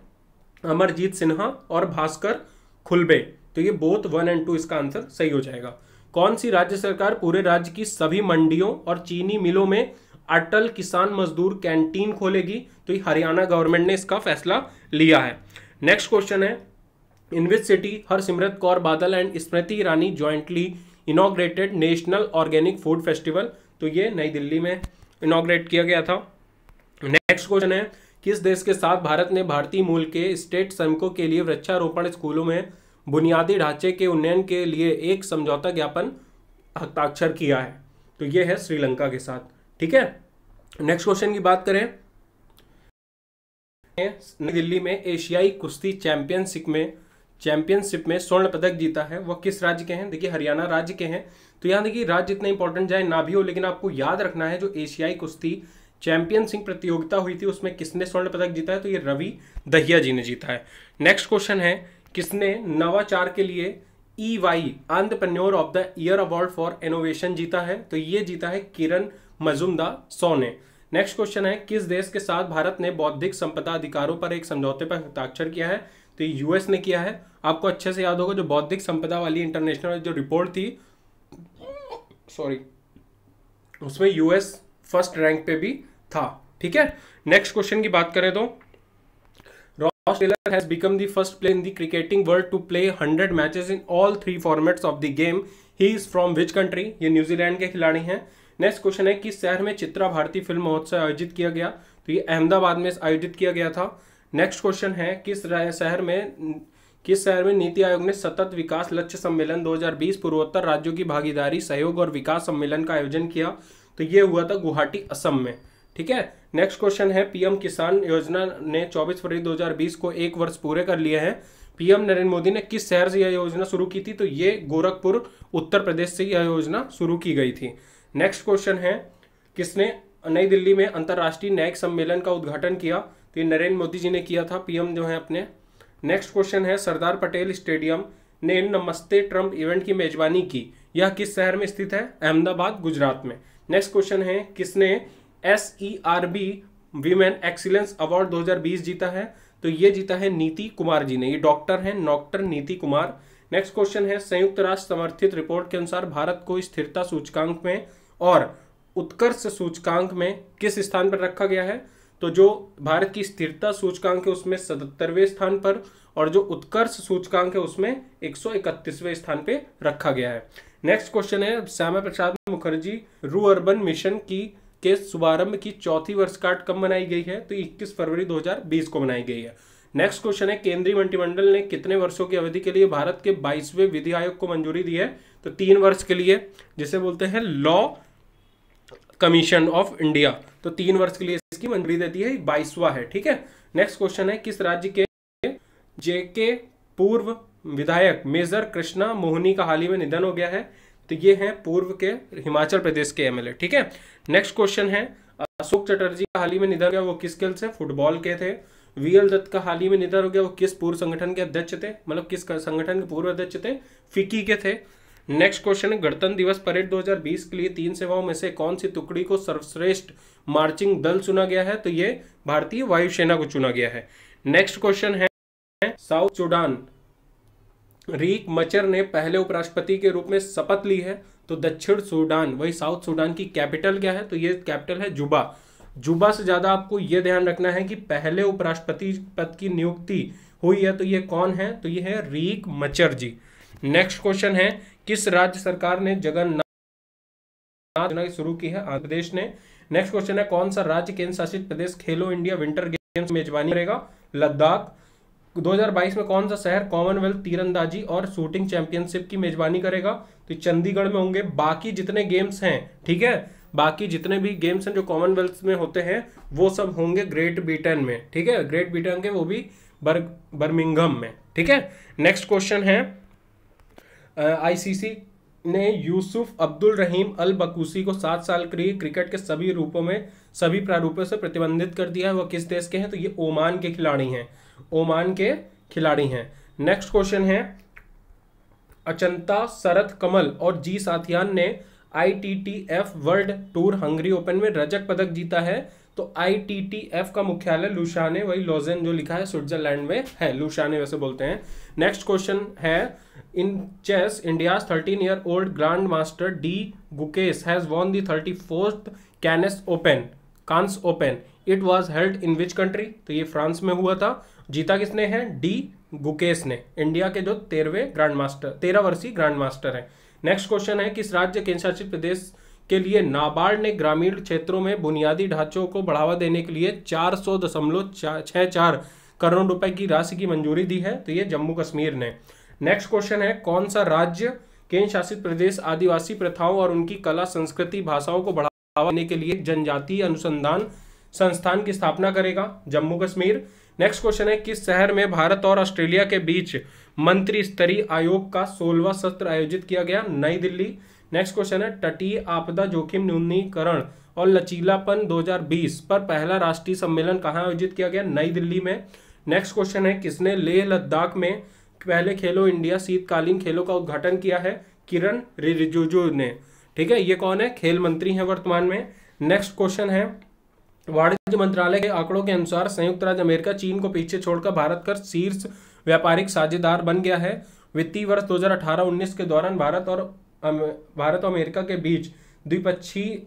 अमरजीत सिन्हा और भास्कर खुलबे तो ये बोथ वन एंड टू इसका आंसर सही हो जाएगा कौन सी राज्य सरकार पूरे राज्य की सभी मंडियों और चीनी मिलों में अटल किसान मजदूर कैंटीन खोलेगी तो ये हरियाणा गवर्नमेंट ने इसका फैसला लिया है नेक्स्ट क्वेश्चन है in which city Harsimrat Kaur Badal and Smriti Irani jointly inaugurated national organic food festival तो ये नई दिल्ली में इनाग्रेट किया गया था नेक्स्ट क्वेश्चन है किस देश के साथ भारत ने भारतीय मूल के स्टेट श्रमिकों के लिए वृक्षारोपण स्कूलों में बुनियादी ढांचे के उन्नयन के लिए एक समझौता ज्ञापन हस्ताक्षर किया है तो यह है श्रीलंका के साथ ठीक है नेक्स्ट क्वेश्चन की बात करें नई दिल्ली में एशियाई कुश्ती चैंपियनशिप में चैंपियनशिप में स्वर्ण पदक जीता है वह किस राज्य के हैं देखिए हरियाणा राज्य के हैं तो यहाँ देखिए राज्य इतना इंपॉर्टेंट जाए ना भी हो लेकिन आपको याद रखना है जो एशियाई कुश्ती चैंपियन सिंह प्रतियोगिता हुई थी उसमें किसने स्वर्ण पदक जीता है तो ये रवि दहिया जी ने जीता है नेक्स्ट क्वेश्चन है किसने नवाचार के लिए ई वाई आंध्रप्रन्योर of the year award for innovation जीता है तो ये जीता है किरण मजुमदा सौ ने नेक्स्ट क्वेश्चन है किस देश के साथ भारत ने बौद्धिक संपदा अधिकारों पर एक समझौते पर हस्ताक्षर किया है तो यूएस ने किया है आपको अच्छे से याद होगा जो बौद्धिक संपदा वाली इंटरनेशनल जो रिपोर्ट थी सॉरी उसमें यूएस फर्स्ट रैंक पे भी था ठीक है नेक्स्ट क्वेश्चन की बात करें तो Ross Taylor has become the first player in the cricketing world to play 100 matches in all three formats of the game he is from which country ये न्यूजीलैंड के खिलाड़ी हैं नेक्स्ट क्वेश्चन है किस शहर में चित्रा भारती फिल्म महोत्सव आयोजित किया गया तो ये अहमदाबाद में आयोजित किया गया था नेक्स्ट क्वेश्चन है किस शहर में किस शहर में नीति आयोग ने सतत विकास लक्ष्य सम्मेलन 2020 पूर्वोत्तर राज्यों की भागीदारी सहयोग और विकास सम्मेलन का आयोजन किया तो ये हुआ था गुवाहाटी असम में ठीक है नेक्स्ट क्वेश्चन है पीएम किसान योजना ने 24 फरवरी 2020 को एक वर्ष पूरे कर लिए हैं पीएम नरेंद्र मोदी ने किस शहर से यह योजना शुरू की थी तो ये गोरखपुर उत्तर प्रदेश से यह योजना शुरू की गई थी नेक्स्ट क्वेश्चन है किसने नई दिल्ली में अंतर्राष्ट्रीय न्यायिक सम्मेलन का उद्घाटन किया तो ये नरेंद्र मोदी जी ने किया था पीएम जो है अपने नेक्स्ट क्वेश्चन है सरदार पटेल स्टेडियम ने नमस्ते ट्रम्प इवेंट की मेजबानी की यह किस शहर में स्थित है अहमदाबाद गुजरात में नेक्स्ट क्वेश्चन है किसने S E R B women excellence award 2020 जीता है तो ये जीता है नीति कुमार जी ने ये डॉक्टर हैं डॉक्टर नीति कुमार नेक्स्ट क्वेश्चन है संयुक्त राष्ट्र समर्थित रिपोर्ट के अनुसार भारत को स्थिरता सूचकांक में और उत्कर्ष सूचकांक में किस स्थान पर रखा गया है तो जो भारत की स्थिरता सूचकांक है उसमें सतहत्तरवें स्थान पर और जो उत्कर्ष सूचकांक है उसमें एक स्थान पर रखा गया है नेक्स्ट क्वेश्चन है श्यामा प्रसाद मुखर्जी रू अर्बन मिशन की के शुभारंभ की चौथी वर्षगांठ कब मनाई गई है तो 21 फरवरी 2020 को मनाई गई है नेक्स्ट क्वेश्चन है केंद्रीय मंत्रिमंडल ने कितने वर्षों की अवधि के लिए भारत के 22वें विधि आयोग को मंजूरी दी है तो तीन वर्ष के लिए जिसे बोलते हैं लॉ कमीशन ऑफ इंडिया तो तीन वर्ष के लिए इसकी मंजूरी देती है बाईसवा है ठीक है नेक्स्ट क्वेश्चन है किस राज्य के जेके पूर्व विधायक मेजर कृष्णा मोहनी का हाल ही में निधन हो गया है तो ये हैं पूर्व के हिमाचल प्रदेश के एमएलए ठीक है नेक्स्ट क्वेश्चन है अशोक चटर्जी का हाल ही में निधन गया वो किस खेल से फुटबॉल के थे वीएल दत्त का हाल ही में निधन हो गया वो किस पूर्व संगठन के अध्यक्ष थे मतलब किस संगठन के पूर्व अध्यक्ष थे फिक्की के थे नेक्स्ट क्वेश्चन है गणतंत्र दिवस परेड 2020 के लिए तीन सेवाओं में से कौन सी टुकड़ी को सर्वश्रेष्ठ मार्चिंग दल चुना गया है तो ये भारतीय वायुसेना को चुना गया है नेक्स्ट क्वेश्चन है साउथ सुडान रीक मचर ने पहले उपराष्ट्रपति के रूप में शपथ ली है तो दक्षिण सूडान वही साउथ सूडान की कैपिटल क्या है तो ये कैपिटल है जुबा जुबा से ज़्यादा आपको ये ध्यान रखना है कि पहले उपराष्ट्रपति पद की नियुक्ति हुई है तो ये कौन है तो ये है Riek Machar ji next question है किस राज्य सरकार ने जगन्नाथ योजना शुरू की है आंध्र प्रदेश ने नेक्स्ट क्वेश्चन है कौन सा राज्य केंद्र शासित प्रदेश खेलो इंडिया विंटर गेम्स मेजबानी करेगा लद्दाख 2022 में कौन सा शहर कॉमनवेल्थ तीरंदाजी और शूटिंग चैंपियनशिप की मेजबानी करेगा तो चंडीगढ़ में होंगे बाकी जितने गेम्स हैं ठीक है बाकी जितने भी गेम्स हैं जो कॉमनवेल्थ में होते हैं वो सब होंगे ग्रेट ब्रिटेन में ठीक है ग्रेट ब्रिटेन के वो भी बर बर्मिंगम में ठीक है नेक्स्ट क्वेश्चन है आईसीसी ने यूसुफ अब्दुल रहीम अल बकूसी को सात साल के लिए क्रिकेट के सभी रूपों में सभी प्रारूपों से प्रतिबंधित कर दिया है वह किस देश के हैं तो ये ओमान के खिलाड़ी हैं ओमान के खिलाड़ी हैं नेक्स्ट क्वेश्चन है अचंता शरत कमल और जी साथियान ने ITTF world tour Hungary open में रजक पदक जीता है तो आईटीटीएफ का मुख्यालय लुशाने वही लॉजेन जो लिखा है स्विट्जरलैंड में है लुशाने वैसे बोलते हैं नेक्स्ट क्वेश्चन है in chess India thirteen year old grand master D Gukesh has won the thirty fourth Cannes open Cannes open it was held in which country तो ये फ्रांस में हुआ था जीता किसने है डी गुकेश ने इंडिया के जो तेरहवें ग्रांड मास्टर तेरह वर्षीय ग्रांड मास्टर है नेक्स्ट क्वेश्चन है किस राज्य केंद्र शासित प्रदेश के लिए नाबार्ड ने ग्रामीण क्षेत्रों में बुनियादी ढांचों को बढ़ावा देने के लिए चार सौ दशमलव छः चार करोड़ रुपए की राशि की मंजूरी दी है तो ये जम्मू कश्मीर ने नेक्स्ट क्वेश्चन है कौन सा राज्य केंद्र शासित प्रदेश आदिवासी प्रथाओं और उनकी कला संस्कृति भाषाओं को बढ़ावा देने के लिए जनजातीय अनुसंधान संस्थान की स्थापना करेगा जम्मू कश्मीर नेक्स्ट क्वेश्चन है किस शहर में भारत और ऑस्ट्रेलिया के बीच मंत्री स्तरीय आयोग का सोलवा सत्र आयोजित किया गया नई दिल्ली नेक्स्ट क्वेश्चन है तटीय आपदा जोखिम न्यूनीकरण और लचीलापन 2020 पर पहला राष्ट्रीय सम्मेलन कहाँ आयोजित किया गया नई दिल्ली में नेक्स्ट क्वेश्चन है किसने लेह लद्दाख में पहले खेलो इंडिया शीतकालीन खेलों का उद्घाटन किया है किरण रिजिजू ने ठीक है ये कौन है खेल मंत्री हैं वर्तमान में नेक्स्ट क्वेश्चन है वाणिज्य मंत्रालय के आंकड़ों के अनुसार संयुक्त राज्य अमेरिका चीन को पीछे छोड़कर भारत का शीर्ष व्यापारिक साझेदार बन गया है वित्तीय वर्ष 2018-19 के दौरान भारत और भारत और अमेरिका के बीच द्विपक्षीय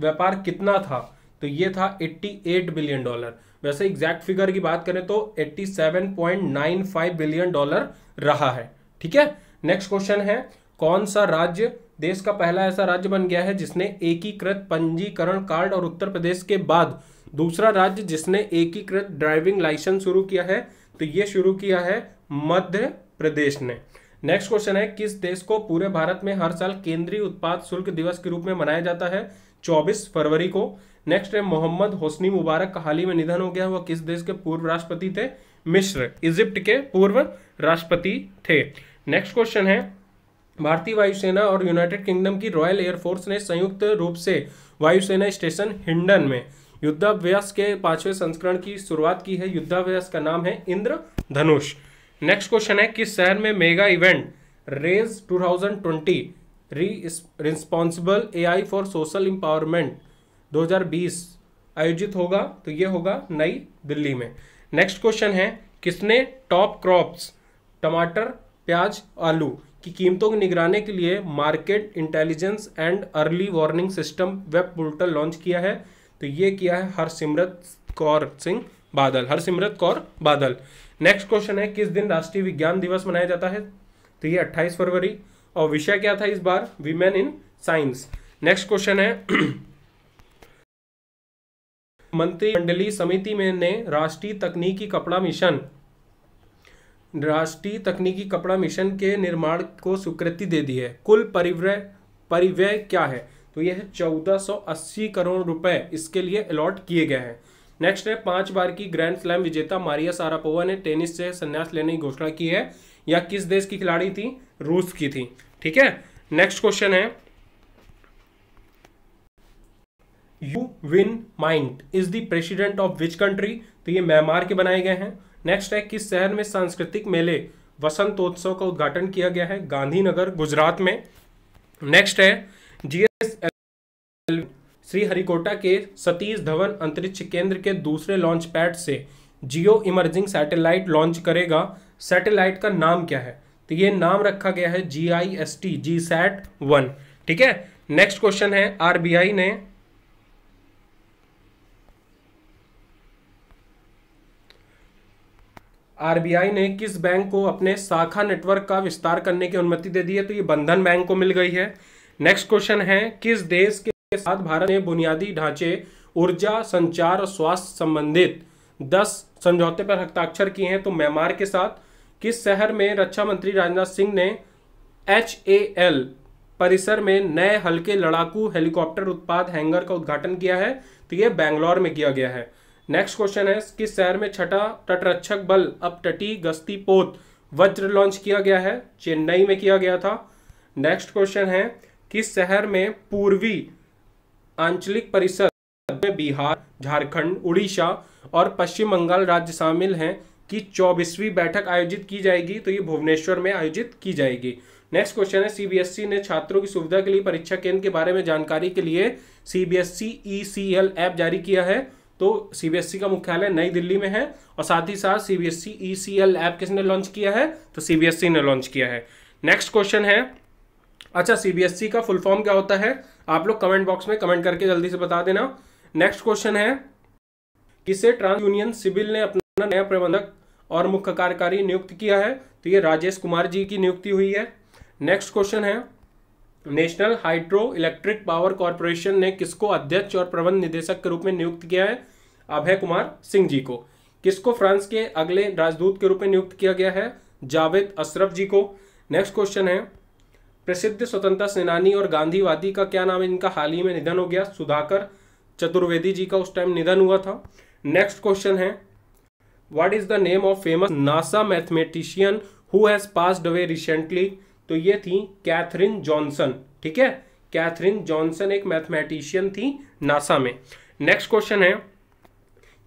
व्यापार कितना था तो ये था 88 बिलियन डॉलर वैसे एग्जैक्ट फिगर की बात करें तो 87.95 बिलियन डॉलर रहा है ठीक है नेक्स्ट क्वेश्चन है कौन सा राज्य देश का पहला ऐसा राज्य बन गया है जिसने एकीकृत पंजीकरण कार्ड और उत्तर प्रदेश के बाद दूसरा राज्य जिसने एकीकृत ड्राइविंग लाइसेंस शुरू किया है तो ये शुरू किया है मध्य प्रदेश ने नेक्स्ट क्वेश्चन है किस देश को पूरे भारत में हर साल केंद्रीय उत्पाद शुल्क दिवस के रूप में मनाया जाता है 24 फरवरी को नेक्स्ट है मोहम्मद होसनी मुबारक का हाल ही में निधन हो गया वह किस देश के पूर्व राष्ट्रपति थे मिश्र इजिप्ट के पूर्व राष्ट्रपति थे नेक्स्ट क्वेश्चन है भारतीय वायुसेना और यूनाइटेड किंगडम की रॉयल एयरफोर्स ने संयुक्त रूप से वायुसेना स्टेशन हिंडन में युद्धाभ्यास के पांचवें संस्करण की शुरुआत की है युद्धाभ्यास का नाम है इंद्र धनुष नेक्स्ट क्वेश्चन है किस शहर में mega event RAISE 2020 responsible A for social empowerment 2020 आयोजित होगा तो ये होगा नई दिल्ली में नेक्स्ट क्वेश्चन है किसने टॉप क्रॉप्स टमाटर प्याज आलू कि कीमतों की निगरानी के लिए market intelligence and early warning system web portal launch किया है तो ये किया है हरसिमरत कौर सिंह बादल हरसिमरत कौर बादल नेक्स्ट क्वेश्चन है किस दिन राष्ट्रीय विज्ञान दिवस मनाया जाता है तो ये 28 फरवरी और विषय क्या था इस बार women in science next question है मंत्रिमंडलीय समिति में ने राष्ट्रीय तकनीकी कपड़ा मिशन राष्ट्रीय तकनीकी कपड़ा मिशन के निर्माण को स्वीकृति दे दी है कुल परिव्यय परिव्यय क्या है तो यह चौदह सौ अस्सी करोड़ रुपए इसके लिए अलॉट किए गए हैं नेक्स्ट है पांच बार की ग्रैंड स्लैम विजेता मारिया सारापोवा ने टेनिस से संन्यास लेने की घोषणा की है या किस देश की खिलाड़ी थी रूस की थी ठीक है नेक्स्ट क्वेश्चन है U Win Myint is the president of which country तो ये म्यांमार के बनाए गए हैं नेक्स्ट है किस शहर में सांस्कृतिक मेले वसंतोत्सव का उद्घाटन किया गया है गांधीनगर गुजरात में नेक्स्ट है जीएस श्री हरिकोटा के सतीश धवन अंतरिक्ष केंद्र के दूसरे लॉन्च पैड से जियो इमर्जिंग सैटेलाइट लॉन्च करेगा सैटेलाइट का नाम क्या है तो ये नाम रखा गया है G I S T G sat one ठीक है नेक्स्ट क्वेश्चन है आरबीआई ने आरबीआई ने किस बैंक को अपने शाखा नेटवर्क का विस्तार करने की अनुमति दे दी है तो ये बंधन बैंक को मिल गई है नेक्स्ट क्वेश्चन है किस देश के साथ भारत ने बुनियादी ढांचे ऊर्जा संचार और स्वास्थ्य संबंधित दस समझौते पर हस्ताक्षर किए हैं तो म्यांमार के साथ किस शहर में रक्षा मंत्री राजनाथ सिंह ने एच ए एल परिसर में नए हल्के लड़ाकू हेलीकॉप्टर उत्पाद हैंगर का उद्घाटन किया है तो यह बैंगलोर में किया गया है नेक्स्ट क्वेश्चन है किस शहर में छठा तटरक्षक बल अब तटी गस्ती पोत वज्र लॉन्च किया गया है चेन्नई में किया गया था नेक्स्ट क्वेश्चन है किस शहर में पूर्वी आंचलिक परिषद में बिहार झारखंड उड़ीसा और पश्चिम बंगाल राज्य शामिल हैं कि चौबीसवीं बैठक आयोजित की जाएगी तो ये भुवनेश्वर में आयोजित की जाएगी नेक्स्ट क्वेश्चन है सीबीएसई e ने छात्रों की सुविधा के लिए परीक्षा केंद्र के बारे में जानकारी के लिए CBSE C e e app जारी किया है तो सीबीएसई e का मुख्यालय नई दिल्ली में है और साथ ही साथ CBSE L e e app किसने लॉन्च किया है तो सीबीएसई ने लॉन्च किया है नेक्स्ट क्वेश्चन है अच्छा सीबीएसई का फुल फॉर्म क्या होता है आप लोग कमेंट बॉक्स में कमेंट करके जल्दी से बता देना नेक्स्ट क्वेश्चन है किसे ट्रांस यूनियन सिविल ने अपना नया प्रबंधक और मुख्य कार्यकारी नियुक्त किया है तो ये राजेश कुमार जी की नियुक्ति हुई है नेक्स्ट क्वेश्चन है national hydro electric power corporation ने किसको अध्यक्ष और प्रबंध निदेशक के रूप में नियुक्त किया है अभय कुमार सिंह जी को किसको फ्रांस के अगले राजदूत के रूप में नियुक्त किया गया है जावेद अशरफ जी को नेक्स्ट क्वेश्चन है प्रसिद्ध स्वतंत्रता सेनानी और गांधीवादी का क्या नाम है इनका हाल ही में निधन हो गया सुधाकर चतुर्वेदी जी का उस टाइम निधन हुआ था नेक्स्ट क्वेश्चन है what is the name of famous NASA mathematician who has passed away recently तो ये थी कैथरीन जॉनसन ठीक है कैथरीन जॉनसन एक मैथमेटिशियन थी नासा में नेक्स्ट क्वेश्चन है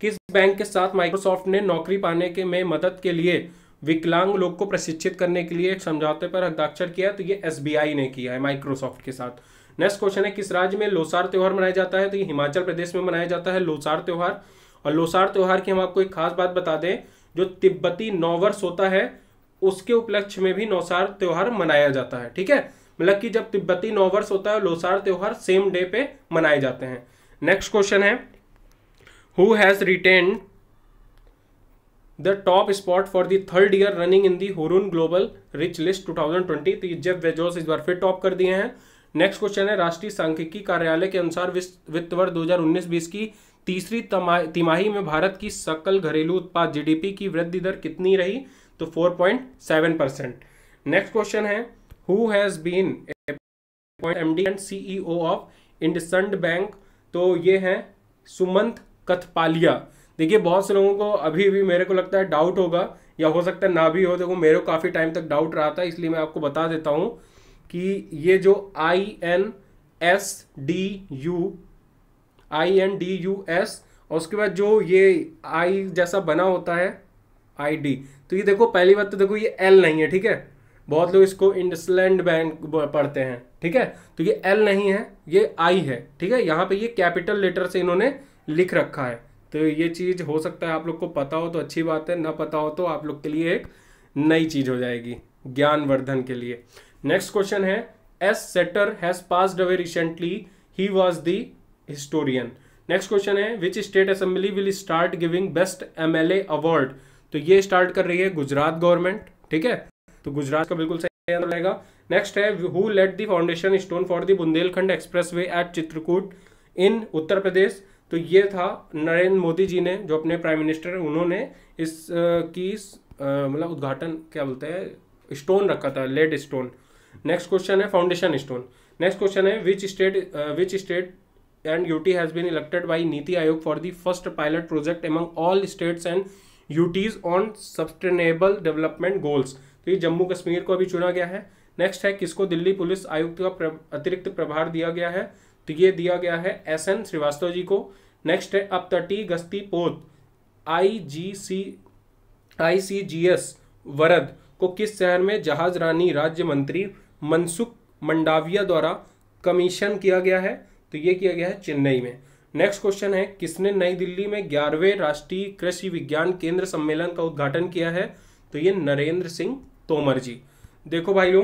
किस बैंक के साथ माइक्रोसॉफ्ट ने नौकरी पाने के में मदद के लिए विकलांग लोग को प्रशिक्षित करने के लिए एक समझौते पर हस्ताक्षर किया तो ये एसबीआई ने किया है माइक्रोसॉफ्ट के साथ नेक्स्ट क्वेश्चन है किस राज्य में लोसार त्यौहार मनाया जाता है तो ये हिमाचल प्रदेश में मनाया जाता है लोसार त्यौहार और लोसार त्यौहार की हम आपको एक खास बात बता दें जो तिब्बती नववर्ष होता है उसके उपलक्ष्य में भी नौसार त्यौहार मनाया जाता है ठीक है मतलब कि जब तिब्बती नववर्ष होता है लोसार त्यौहार सेम डे पे मनाए जाते हैं नेक्स्ट क्वेश्चन है who has retained the top spot for the third year running in the Hurun global rich list 2020 तो ये जेफ वेजोस इस बार फिर टॉप कर दिए हैं नेक्स्ट क्वेश्चन है राष्ट्रीय सांख्यिकी कार्यालय के अनुसार वित्त वर्ष उन्नीस बीस की तीसरी तिमाही में भारत की सकल घरेलू उत्पाद जीडीपी की वृद्धि दर कितनी रही तो 4.7 परसेंट नेक्स्ट क्वेश्चन है who has been M D and CEO of IndusInd bank तो ये है सुमंत कथपालिया देखिए बहुत से लोगों को अभी भी मेरे को लगता है डाउट होगा या हो सकता है ना भी हो देखो मेरे को काफ़ी टाइम तक डाउट रहा था इसलिए मैं आपको बता देता हूं कि ये जो I N S D U I N D U S और उसके बाद जो ये आई जैसा बना होता है आई डी तो ये देखो पहली बात तो देखो ये एल नहीं है ठीक है बहुत लोग इसको इंडसलैंड बैंक पढ़ते हैं ठीक है तो ये एल नहीं है ये आई है ठीक है यहाँ पे ये कैपिटल लेटर से इन्होंने लिख रखा है तो ये चीज़ हो सकता है आप लोग को पता हो तो अच्छी बात है ना पता हो तो आप लोग के लिए एक नई चीज़ हो जाएगी ज्ञानवर्धन के लिए नेक्स्ट क्वेश्चन है S Settar has passed away recently he was the historian next question है which state assembly will start giving best A award तो ये स्टार्ट कर रही है गुजरात गवर्नमेंट ठीक है तो गुजरात का बिल्कुल सही आंसर रहेगा नेक्स्ट है who laid the foundation stone for the Bundelkhand expressway at Chitrakoot in Uttar Pradesh तो ये था नरेंद्र मोदी जी ने जो अपने प्राइम मिनिस्टर हैं उन्होंने इस की मतलब उद्घाटन क्या बोलते हैं स्टोन रखा था लेड स्टोन नेक्स्ट क्वेश्चन है फाउंडेशन स्टोन नेक्स्ट क्वेश्चन है which state which state and UT has been elected by NITI Aayog for the first pilot project among all states and UTs on sustainable development goals तो ये जम्मू कश्मीर को अभी चुना गया है नेक्स्ट है किसको दिल्ली पुलिस आयुक्त का प्र, अतिरिक्त प्रभार दिया गया है तो ये दिया गया है एस एन श्रीवास्तव जी को नेक्स्ट है अब तटी गस्ती पोत आई जी सी आई सी जी एस वरद को किस शहर में जहाज रानी राज्य मंत्री मनसुख मंडाविया द्वारा कमीशन किया गया है तो ये किया गया है चेन्नई में नेक्स्ट क्वेश्चन है किसने नई दिल्ली में ग्यारहवें राष्ट्रीय कृषि विज्ञान केंद्र सम्मेलन का उद्घाटन किया है तो ये नरेंद्र सिंह तोमर जी देखो भाइयों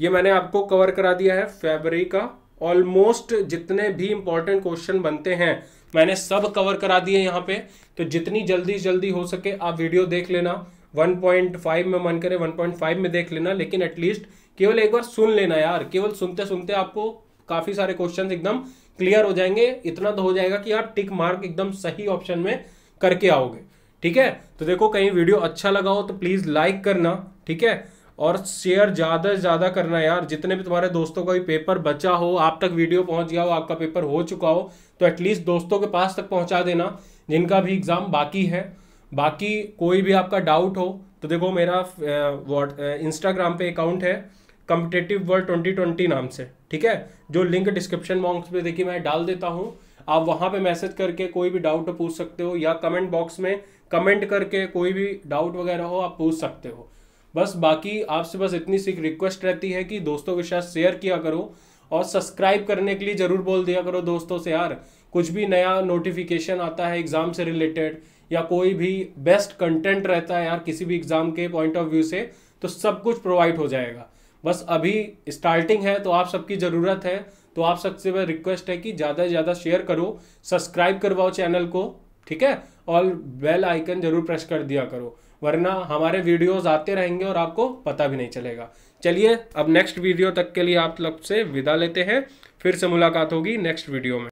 ये मैंने आपको कवर करा दिया है फेबररी का ऑलमोस्ट जितने भी इंपॉर्टेंट क्वेश्चन बनते हैं मैंने सब कवर करा दिए यहाँ पे तो जितनी जल्दी जल्दी हो सके आप वीडियो देख लेना 1.5 में मन करे 1.5 में देख लेना लेकिन एटलीस्ट केवल एक बार सुन लेना यार केवल सुनते सुनते आपको काफ़ी सारे क्वेश्चन एकदम क्लियर हो जाएंगे इतना तो हो जाएगा कि आप टिक मार्क एकदम सही ऑप्शन में करके आओगे ठीक है तो देखो कहीं वीडियो अच्छा लगा हो तो प्लीज़ लाइक करना ठीक है और शेयर ज़्यादा से ज़्यादा करना यार जितने भी तुम्हारे दोस्तों का भी पेपर बचा हो आप तक वीडियो पहुंच गया हो आपका पेपर हो चुका हो तो एटलीस्ट दोस्तों के पास तक पहुंचा देना जिनका भी एग्ज़ाम बाकी है बाकी कोई भी आपका डाउट हो तो देखो मेरा वॉट इंस्टाग्राम पे अकाउंट है कम्पिटेटिव वर्ल्ड ट्वेंटी ट्वेंटी नाम से ठीक है जो लिंक डिस्क्रिप्शन बॉक्स में देखिए मैं डाल देता हूँ आप वहाँ पे मैसेज करके कोई भी डाउट पूछ सकते हो या कमेंट बॉक्स में कमेंट करके कोई भी डाउट वगैरह हो आप पूछ सकते हो बस बाकी आपसे बस इतनी सी रिक्वेस्ट रहती है कि दोस्तों के साथ शेयर किया करो और सब्सक्राइब करने के लिए ज़रूर बोल दिया करो दोस्तों से यार कुछ भी नया नोटिफिकेशन आता है एग्ज़ाम से रिलेटेड या कोई भी बेस्ट कंटेंट रहता है यार किसी भी एग्ज़ाम के पॉइंट ऑफ व्यू से तो सब कुछ प्रोवाइड हो जाएगा बस अभी स्टार्टिंग है तो आप सबकी ज़रूरत है तो आप सबसे मैं रिक्वेस्ट है कि ज़्यादा से ज़्यादा शेयर करो सब्सक्राइब करवाओ चैनल को ठीक है और बेल आइकन जरूर प्रेस कर दिया करो वरना हमारे वीडियोस आते रहेंगे और आपको पता भी नहीं चलेगा चलिए अब नेक्स्ट वीडियो तक के लिए आप लोग से विदा लेते हैं फिर से मुलाकात होगी नेक्स्ट वीडियो में